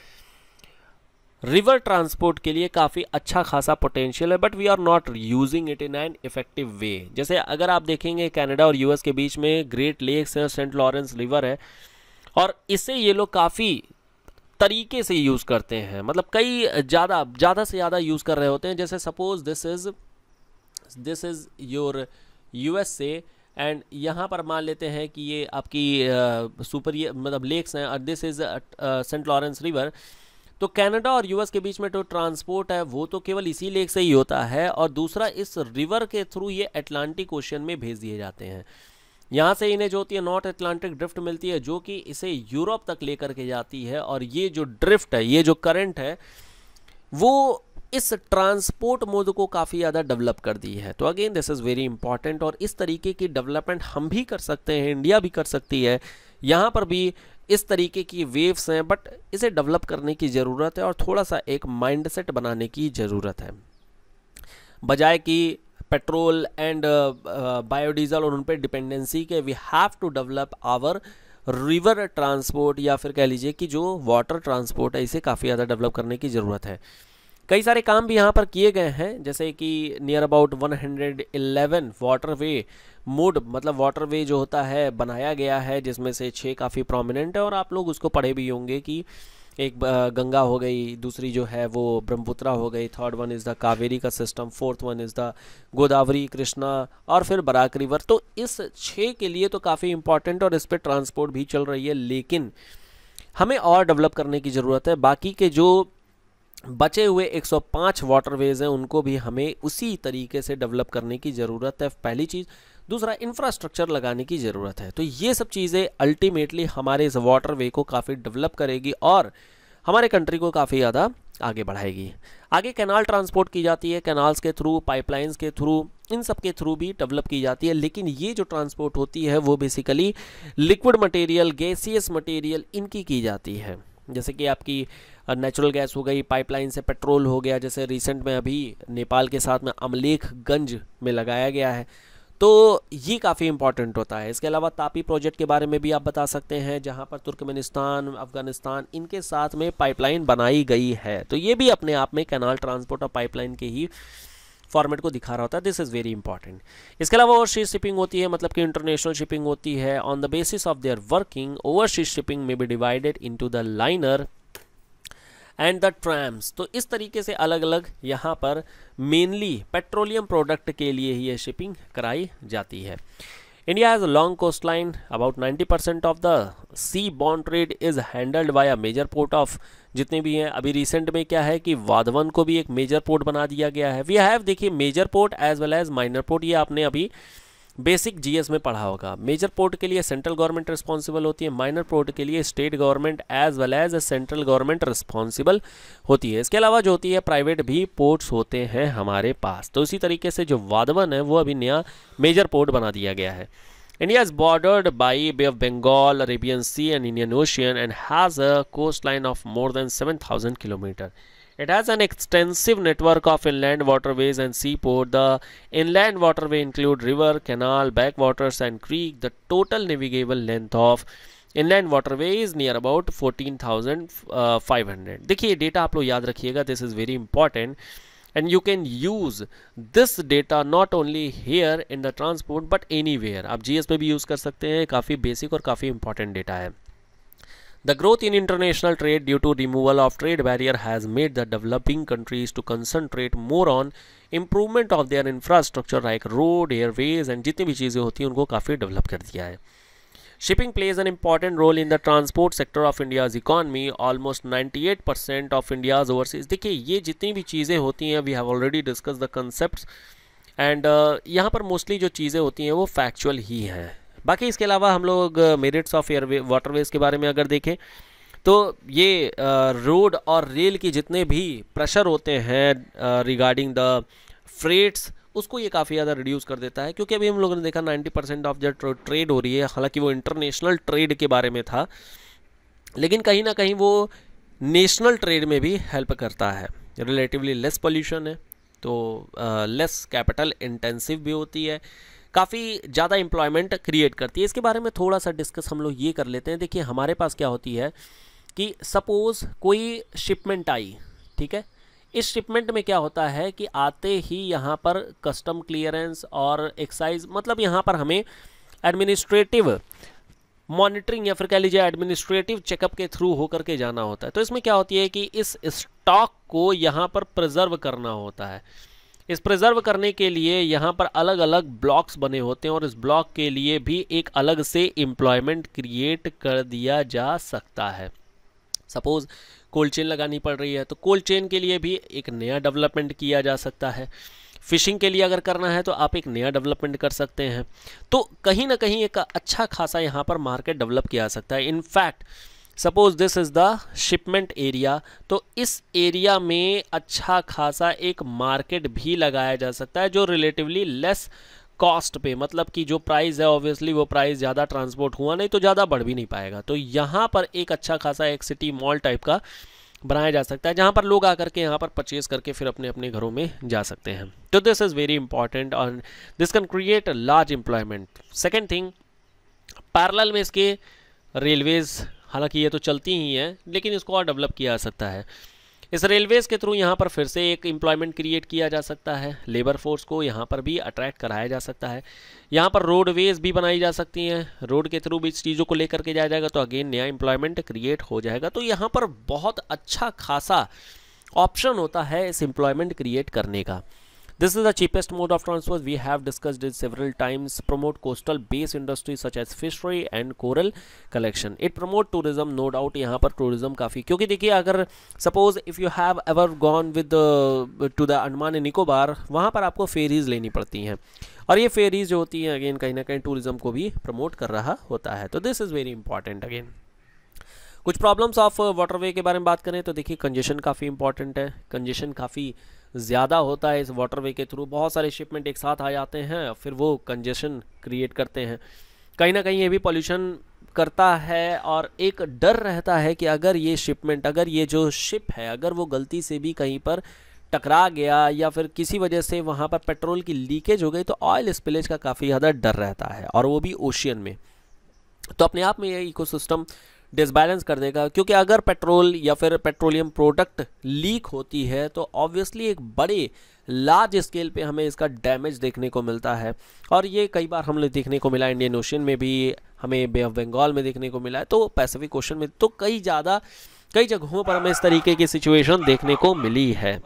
रिवर ट्रांसपोर्ट के लिए काफ़ी अच्छा खासा पोटेंशियल है but we are not using it in an effective way जैसे अगर आप देखेंगे कैनेडा और यूएस के बीच में ग्रेट लेक्स है सेंट लॉरेंस रिवर है और इसे ये लोग काफ़ी तरीके से यूज़ करते हैं मतलब कई ज़्यादा ज़्यादा से ज़्यादा यूज़ कर रहे होते हैं जैसे suppose this is this is your US and यहाँ पर मान लेते हैं कि ये आपकी सुपर मतलब लेक्स हैं और this is Saint Lawrence River तो कनाडा और यूएस के बीच में जो तो ट्रांसपोर्ट है वो तो केवल इसी लेक से ही होता है और दूसरा इस रिवर के थ्रू ये अटलांटिक ओशन में भेज दिए जाते हैं यहाँ से इन्हें जो होती है नॉर्थ अटलांटिक ड्रिफ्ट मिलती है जो कि इसे यूरोप तक लेकर के जाती है और ये जो ड्रिफ्ट है ये जो करंट है वो इस ट्रांसपोर्ट मोड को काफ़ी ज़्यादा डेवलप कर दी है तो again this is very important और इस तरीके की डेवलपमेंट हम भी कर सकते हैं इंडिया भी कर सकती है यहाँ पर भी इस तरीके की वेव्स हैं बट इसे डेवलप करने की ज़रूरत है और थोड़ा सा एक माइंडसेट बनाने की ज़रूरत है बजाय कि पेट्रोल एंड बायोडीजल और उन पर डिपेंडेंसी के we have to develop our river transport या फिर कह लीजिए कि जो वाटर ट्रांसपोर्ट है इसे काफ़ी ज़्यादा डेवलप करने की ज़रूरत है कई सारे काम भी यहाँ पर किए गए हैं जैसे कि near about 111 water way mode मतलब वाटरवे जो होता है बनाया गया है जिसमें से छः काफ़ी प्रोमिनेंट है और आप लोग उसको पढ़े भी होंगे कि एक गंगा हो गई दूसरी जो है वो ब्रह्मपुत्रा हो गई third one is the Kaveri का system fourth one is the Godavari Krishna और फिर बराक रिवर तो इस छः के लिए तो काफ़ी इंपॉर्टेंट और इस पर ट्रांसपोर्ट भी चल रही है लेकिन हमें और डेवलप करने की ज़रूरत है बाकी के जो बचे हुए 105 वाटरवेज़ हैं उनको भी हमें उसी तरीके से डेवलप करने की ज़रूरत है पहली चीज़ दूसरा इंफ्रास्ट्रक्चर लगाने की ज़रूरत है तो ये सब चीज़ें अल्टीमेटली हमारे इस वाटर वे को काफ़ी डेवलप करेगी और हमारे कंट्री को काफ़ी ज़्यादा आगे बढ़ाएगी आगे कैनाल ट्रांसपोर्ट की जाती है कैनाल्स के थ्रू पाइपलाइंस के थ्रू इन सब के थ्रू भी डेवलप की जाती है लेकिन ये जो ट्रांसपोर्ट होती है वो basically liquid material gaseous material इनकी की जाती है जैसे कि आपकी नेचुरल गैस हो गई पाइपलाइन से पेट्रोल हो गया जैसे रिसेंट में अभी नेपाल के साथ में अमलेखगंज में लगाया गया है तो ये काफ़ी इंपॉर्टेंट होता है इसके अलावा तापी प्रोजेक्ट के बारे में भी आप बता सकते हैं जहाँ पर तुर्कमेनिस्तान अफगानिस्तान इनके साथ में पाइपलाइन बनाई गई है तो ये भी अपने आप में कैनाल ट्रांसपोर्ट और पाइपलाइन के ही फॉर्मेट को दिखा रहा होता है दिस इज़ वेरी इंपॉर्टेंट इसके अलावा ओवरसीज शिपिंग होती है मतलब कि इंटरनेशनल शिपिंग होती है on the basis of their working overseas shipping में be divided into the liner and the tramps तो इस तरीके से अलग अलग यहाँ पर मेनली पेट्रोलियम प्रोडक्ट के लिए ही ये शिपिंग कराई जाती है long coast line about ninety percent 90% the sea बॉन्ड trade is handled by a major port of जितने भी हैं अभी रिसेंट में क्या है कि वाधवन को भी एक मेजर पोर्ट बना दिया गया है वी हैव देखिए major port as well as minor port ये आपने अभी बेसिक जीएस में पढ़ा होगा मेजर पोर्ट के लिए सेंट्रल गवर्नमेंट रिस्पॉन्सिबल होती है माइनर पोर्ट के लिए state government as well as central government responsible होती है इसके अलावा जो होती है प्राइवेट भी पोर्ट्स होते हैं हमारे पास तो इसी तरीके से जो वादवन है वो अभी नया मेजर पोर्ट बना दिया गया है India bordered by bordered of Bengal Arabian sea and Indian ocean and has a coast line of more more seven thousand kilometre It has an extensive network of inland waterways and seaport. The inland waterway include river, canal, backwaters and creek. The total navigable length of inland waterway is near about 14,500 देखिए data आप लोग याद रखिएगा this is very important and you can use this data not only here in the transport but anywhere आप GS पे भी use कर सकते हैं काफ़ी basic और काफ़ी important data है The growth in international trade due to removal of trade barrier has made the developing countries to concentrate more on improvement of their infrastructure like road, airways and जितनी भी चीज़ें होती हैं उनको काफ़ी डेवलप कर दिया है Shipping plays an important role in the transport sector of India's economy. Almost 98% of India's overseas. देखिए ये जितनी भी चीज़ें होती हैं we have already discussed the concepts and uh, यहाँ पर mostly जो चीज़ें होती हैं वो factual ही हैं बाकी इसके अलावा हम लोग मेरिट्स ऑफ एयरवे वाटरवेज के बारे में अगर देखें तो ये रोड और रेल के जितने भी प्रेशर होते हैं रिगार्डिंग द फ्रेट्स उसको ये काफ़ी ज़्यादा रिड्यूस कर देता है क्योंकि अभी हम लोगों ने देखा 90 परसेंट ऑफ जो ट्रेड हो रही है हालांकि वो इंटरनेशनल ट्रेड के बारे में था लेकिन कहीं ना कहीं वो नेशनल ट्रेड में भी हेल्प करता है रिलेटिवली लेस पोल्यूशन है तो लेस कैपिटल इंटेंसिव भी होती है काफ़ी ज़्यादा एम्प्लॉयमेंट क्रिएट करती है इसके बारे में थोड़ा सा डिस्कस हम लोग ये कर लेते हैं देखिए हमारे पास क्या होती है कि सपोज़ कोई शिपमेंट आई ठीक है इस शिपमेंट में क्या होता है कि आते ही यहाँ पर कस्टम क्लियरेंस और एक्साइज मतलब यहाँ पर हमें एडमिनिस्ट्रेटिव मॉनिटरिंग या फिर कह लीजिए एडमिनिस्ट्रेटिव चेकअप के थ्रू होकर के जाना होता है तो इसमें क्या होती है कि इस स्टॉक को यहाँ पर प्रिजर्व करना होता है इस प्रिजर्व करने के लिए यहाँ पर अलग अलग ब्लॉक्स बने होते हैं और इस ब्लॉक के लिए भी एक अलग से एम्प्लॉयमेंट क्रिएट कर दिया जा सकता है सपोज़ कोल्ड चेन लगानी पड़ रही है तो कोल्ड चेन के लिए भी एक नया डेवलपमेंट किया जा सकता है फिशिंग के लिए अगर करना है तो आप एक नया डेवलपमेंट कर सकते हैं तो कहीं ना कहीं एक अच्छा खासा यहाँ पर मार्केट डेवलप किया जा सकता है in fact suppose this is the shipment area तो इस एरिया में अच्छा खासा एक मार्केट भी लगाया जा सकता है जो रिलेटिवली लेस कॉस्ट पे मतलब कि जो प्राइस है ऑब्वियसली वो प्राइस ज़्यादा ट्रांसपोर्ट हुआ नहीं तो ज़्यादा बढ़ भी नहीं पाएगा तो यहाँ पर एक अच्छा खासा एक सिटी मॉल टाइप का बनाया जा सकता है जहाँ पर लोग आकर के यहाँ पर परचेज करके फिर अपने अपने घरों में जा सकते हैं तो दिस इज़ वेरी इंपॉर्टेंट और this can create large employment second thing parallel में इसके रेलवेज़ हालांकि ये तो चलती ही हैं लेकिन इसको और डेवलप किया जा सकता है इस रेलवेज़ के थ्रू यहाँ पर फिर से एक एम्प्लॉयमेंट क्रिएट किया जा सकता है लेबर फोर्स को यहाँ पर भी अट्रैक्ट कराया जा सकता है यहाँ पर रोडवेज़ भी बनाई जा सकती हैं रोड के थ्रू भी इस चीज़ों को लेकर के जाया जाएगा तो अगेन नया एम्प्लॉयमेंट क्रिएट हो जाएगा तो यहाँ पर बहुत अच्छा खासा ऑप्शन होता है इस एम्प्लॉयमेंट क्रिएट करने का This is the cheapest mode of transport We have discussed it several times. Promote coastal based industry such as fishery and coral collection. It promote tourism, no doubt. yahan par tourism kafi kyunki dekhiye agar suppose if you have ever gone with the, to the andaman and nicobar wahan par aapko ferries leni padti hain और ये fairies जो होती हैं again कहीं ना कहीं tourism को भी प्रमोट कर रहा होता है तो this is very important again कुछ प्रॉब्लम्स ऑफ वाटरवे के बारे में बात करें तो देखिए कंजेशन काफ़ी इंपॉर्टेंट है कंजेशन काफ़ी ज़्यादा होता है इस वाटरवे के थ्रू बहुत सारे शिपमेंट एक साथ आ जाते हैं फिर वो कंजेशन क्रिएट करते हैं कहीं ना कहीं ये भी पॉल्यूशन करता है और एक डर रहता है कि अगर ये शिपमेंट अगर ये जो शिप है अगर वो गलती से भी कहीं पर टकरा गया या फिर किसी वजह से वहाँ पर पेट्रोल की लीकेज हो गई तो ऑयल स्पिलेज का काफ़ी ज़्यादा डर रहता है और वो भी ओशियन में तो अपने आप में ये इकोसिस्टम डिसबैलेंस कर देगा क्योंकि अगर पेट्रोल या फिर पेट्रोलियम प्रोडक्ट लीक होती है तो ऑब्वियसली एक बड़े लार्ज स्केल पे हमें इसका डैमेज देखने को मिलता है और ये कई बार हमने देखने को मिला इंडियन ओशन में भी हमें बे ऑफ बंगाल में देखने को मिला है तो पैसिफिक ओशन में तो कई ज़्यादा कई जगहों पर हमें इस तरीके की सिचुएशन देखने को मिली है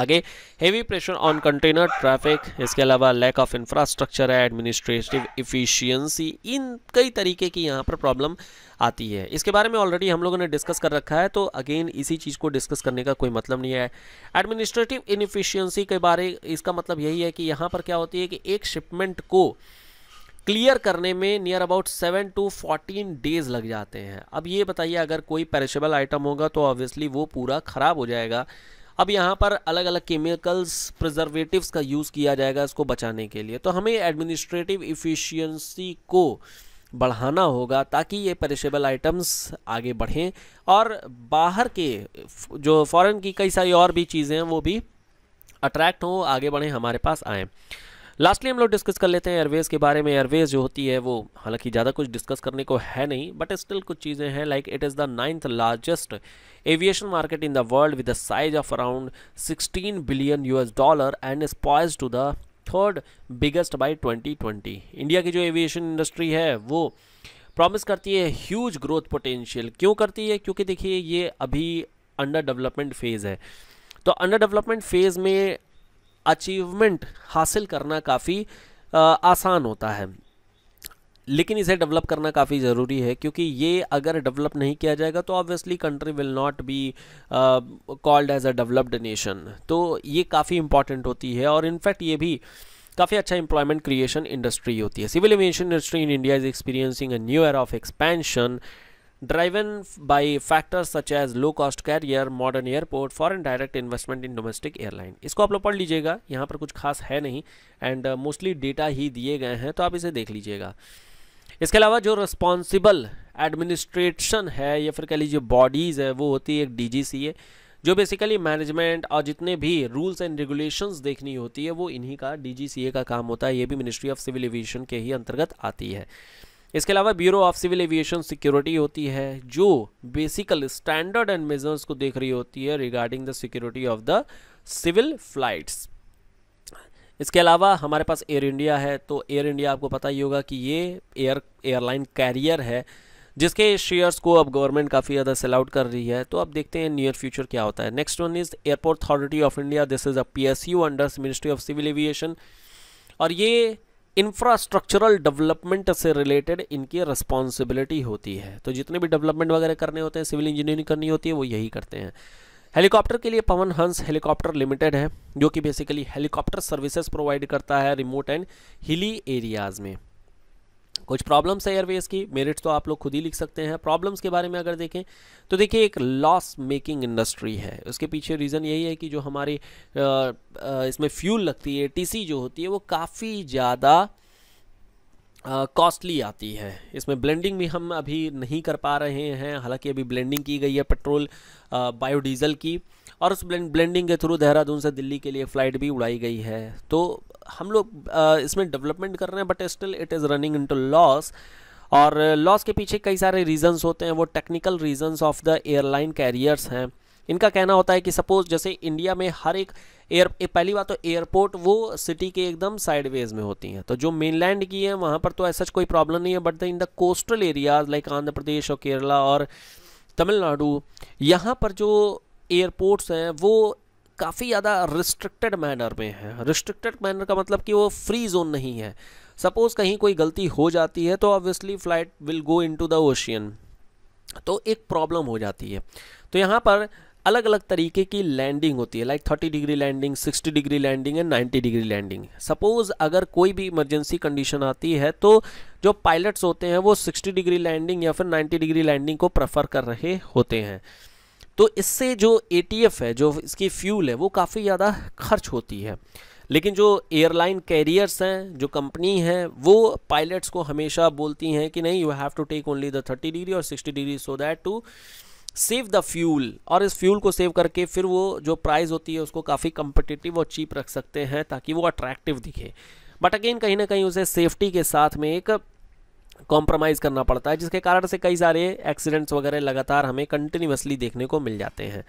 आगे heavy pressure on container traffic इसके अलावा लैक ऑफ इंफ्रास्ट्रक्चर है एडमिनिस्ट्रेटिव इफ़िशियंसी इन कई तरीके की यहाँ पर प्रॉब्लम आती है इसके बारे में ऑलरेडी हम लोगों ने डिस्कस कर रखा है तो अगेन इसी चीज़ को डिस्कस करने का कोई मतलब नहीं है एडमिनिस्ट्रेटिव इनफिशियंसी के बारे इसका मतलब यही है कि यहाँ पर क्या होती है कि एक शिपमेंट को क्लियर करने में near about seven to fourteen days लग जाते हैं अब ये बताइए अगर कोई पेरिशेबल आइटम होगा तो ऑब्वियसली वो पूरा ख़राब हो जाएगा अब यहाँ पर अलग अलग केमिकल्स प्रिजर्वेटिव का यूज़ किया जाएगा इसको बचाने के लिए तो हमें एडमिनिस्ट्रेटिव इफ़िशियंसी को बढ़ाना होगा ताकि ये पेरिशेबल आइटम्स आगे बढ़ें और बाहर के जो फॉरेन की कई सारी और भी चीज़ें हैं वो भी अट्रैक्ट हों आगे बढ़ें हमारे पास आएँ लास्टली हम लोग डिस्कस कर लेते हैं एयरवेज के बारे में एयरवेज जो होती है वो हालांकि ज़्यादा कुछ डिस्कस करने को है नहीं बट स्टिल कुछ चीज़ें हैं like it is the ninth largest aviation market in the world with the size of around 16 billion US dollar and is poised to the third biggest by twenty India की जो aviation industry है वो promise करती है huge growth potential क्यों करती है क्योंकि देखिए ये अभी अंडर डेवलपमेंट फेज़ है तो अंडर डेवलपमेंट फेज़ में अचीवमेंट हासिल करना काफ़ी आसान होता है लेकिन इसे डेवलप करना काफ़ी ज़रूरी है क्योंकि ये अगर डेवलप नहीं किया जाएगा तो obviously country will not be called as a developed nation तो ये काफ़ी इंपॉर्टेंट होती है और इनफैक्ट ये भी काफ़ी अच्छा एम्प्लॉयमेंट क्रिएशन इंडस्ट्री होती है civil aviation industry in India is experiencing a new era of expansion driven by factors such as low cost carrier, modern airport, foreign direct investment in domestic airline. इसको आप लोग पढ़ लीजिएगा यहाँ पर कुछ खास है नहीं एंड मोस्टली डेटा ही दिए गए हैं तो आप इसे देख लीजिएगा इसके अलावा जो रिस्पॉन्सिबल एडमिनिस्ट्रेशन है या फिर कह लीजिए बॉडीज़ है वो होती है एक डी जी सी ए जो बेसिकली मैनेजमेंट और जितने भी रूल्स एंड रेगुलेशंस देखनी होती है वो इन्हीं का डी जी सी ए का काम होता है ये भी मिनिस्ट्री ऑफ सिविल एविएशन के ही अंतर्गत आती है इसके अलावा bureau of civil aviation security होती है जो बेसिकल स्टैंडर्ड एंड मेजर्स को देख रही होती है regarding the security of the civil flights इसके अलावा हमारे पास एयर इंडिया है तो एयर इंडिया आपको पता ही होगा कि ये एयर एयरलाइन कैरियर है जिसके शेयर्स को अब गवर्नमेंट काफ़ी ज़्यादा सेल आउट कर रही है तो अब देखते हैं नियर फ्यूचर क्या होता है next one is airport authority of India this is a P S U under ministry of civil aviation और ये इंफ्रास्ट्रक्चरल डेवलपमेंट से रिलेटेड इनकी रिस्पॉन्सिबिलिटी होती है तो जितने भी डेवलपमेंट वगैरह करने होते हैं सिविल इंजीनियरिंग करनी होती है वो यही करते हैं हेलीकॉप्टर के लिए पवन हंस हेलीकॉप्टर लिमिटेड है जो कि बेसिकली हेलीकॉप्टर सर्विसेज प्रोवाइड करता है रिमोट एंड हिली एरियाज़ में कुछ प्रॉब्लम्स है एयरवेज की मेरिट्स तो आप लोग खुद ही लिख सकते हैं प्रॉब्लम्स के बारे में अगर देखें तो देखिए एक लॉस मेकिंग इंडस्ट्री है उसके पीछे रीज़न यही है कि जो हमारी इसमें फ्यूल लगती है टीसी जो होती है वो काफ़ी ज़्यादा कॉस्टली uh, आती है इसमें ब्लेंडिंग भी हम अभी नहीं कर पा रहे हैं हालांकि अभी ब्लेंडिंग की गई है पेट्रोल बायोडीज़ल की और उस ब्लेंडिंग के थ्रू देहरादून से दिल्ली के लिए फ़्लाइट भी उड़ाई गई है तो हम लोग इसमें डेवलपमेंट कर रहे हैं but still it is running in loss और लॉस के पीछे कई सारे रीजंस होते हैं वो technical reasons of the airline carriers हैं इनका कहना होता है कि सपोज जैसे इंडिया में हर एक एयर पहली बात तो एयरपोर्ट वो सिटी के एकदम साइडवेज में होती हैं तो जो मेनलैंड की है वहाँ पर तो ऐसा कोई प्रॉब्लम नहीं है but the in the coastal areas like Andhra Pradesh और केरला और तमिलनाडु यहाँ पर जो एयरपोर्ट्स हैं वो काफ़ी ज़्यादा रिस्ट्रिक्टेड मैनर में है रिस्ट्रिक्टेड मैनर का मतलब कि वो फ्री जोन नहीं है सपोज़ कहीं कोई गलती हो जाती है तो obviously flight will go in the ocean तो एक प्रॉब्लम हो जाती है तो यहाँ पर अलग अलग तरीके की लैंडिंग होती है like thirty degree landing sixty degree landing and ninety degree landing suppose अगर कोई भी इमरजेंसी कंडीशन आती है तो जो पायलट्स होते हैं वो सिक्सटी डिग्री लैंडिंग या फिर नाइन्टी डिग्री लैंडिंग को प्रेफर कर रहे होते हैं तो इससे जो ए है जो इसकी फ्यूल है वो काफ़ी ज़्यादा खर्च होती है लेकिन जो एयरलाइन कैरियर्स हैं जो कंपनी हैं वो पायलट्स को हमेशा बोलती हैं कि नहीं you have to take only the thirty degree और sixty degree so that to save the fuel और इस फ्यूल को सेव करके फिर वो जो प्राइस होती है उसको काफ़ी कंपटिटिव और चीप रख सकते हैं ताकि वो अट्रैक्टिव दिखे बट अगेन कहीं ना कहीं उसे सेफ्टी के साथ में एक कॉम्प्रोमाइज़ करना पड़ता है जिसके कारण से कई सारे एक्सीडेंट्स वगैरह लगातार हमें कंटिन्यूसली देखने को मिल जाते हैं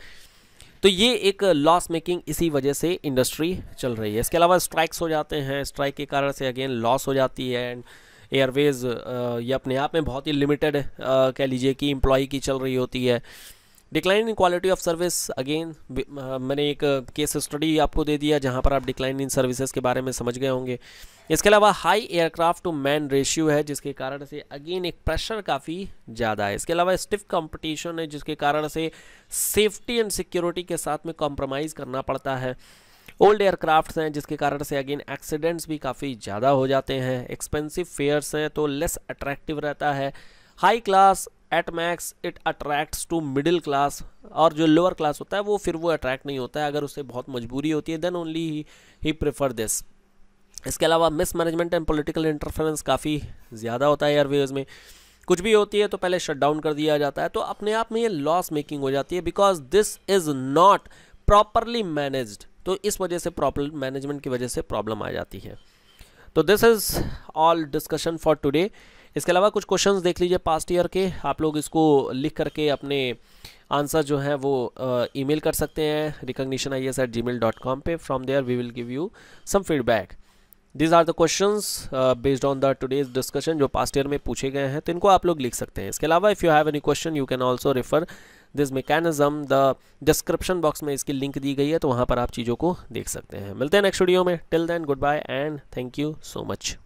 तो ये एक लॉस मेकिंग इसी वजह से इंडस्ट्री चल रही है इसके अलावा स्ट्राइक्स हो जाते हैं स्ट्राइक के कारण से अगेन लॉस हो जाती है एंड एयरवेज ये अपने आप में बहुत ही लिमिटेड कह लीजिए कि इम्प्लॉई की चल रही होती है decline in quality of service again मैंने एक केस स्टडी आपको दे दिया जहाँ पर आप डिक्लाइन इन सर्विसेज के बारे में समझ गए होंगे इसके अलावा high aircraft to man ratio है जिसके कारण से अगेन एक प्रेशर काफ़ी ज़्यादा है इसके अलावा स्टिफ कंपटीशन है जिसके कारण से सेफ्टी एंड सिक्योरिटी के साथ में कॉम्प्रोमाइज़ करना पड़ता है ओल्ड एयरक्राफ्ट्स हैं जिसके कारण से अगेन एक्सीडेंट्स भी काफ़ी ज़्यादा हो जाते हैं एक्सपेंसिव फेयर्स हैं तो लेस अट्रैक्टिव रहता है high class at max it attracts to middle class और जो लोअर क्लास होता है वो फिर वो अट्रैक्ट नहीं होता है अगर उसे बहुत मजबूरी होती है देन ओनली ही प्रेफर दिस इसके अलावा mismanagement and political interference काफ़ी ज़्यादा होता है एयरवेज़ में कुछ भी होती है तो पहले शट डाउन कर दिया जाता है तो अपने आप में ये लॉस मेकिंग हो जाती है because this is not properly managed तो इस वजह से प्रॉपर मैनेजमेंट की वजह से प्रॉब्लम आ जाती है तो this is all discussion for today इसके अलावा कुछ क्वेश्चंस देख लीजिए पास्ट ईयर के आप लोग इसको लिख करके अपने आंसर जो है वो ईमेल कर सकते हैं recognition I S at ji mail dot com पर from there we will give you some feedback these are the question based on the today's discussion जो पास्ट ईयर में पूछे गए हैं तो इनको आप लोग लिख सकते हैं इसके अलावा if you have any question you can also refer this mechanism the description box में इसकी लिंक दी गई है तो वहाँ पर आप चीज़ों को देख सकते हैं मिलते हैं नेक्स्ट वीडियो में till then goodbye and thank you so much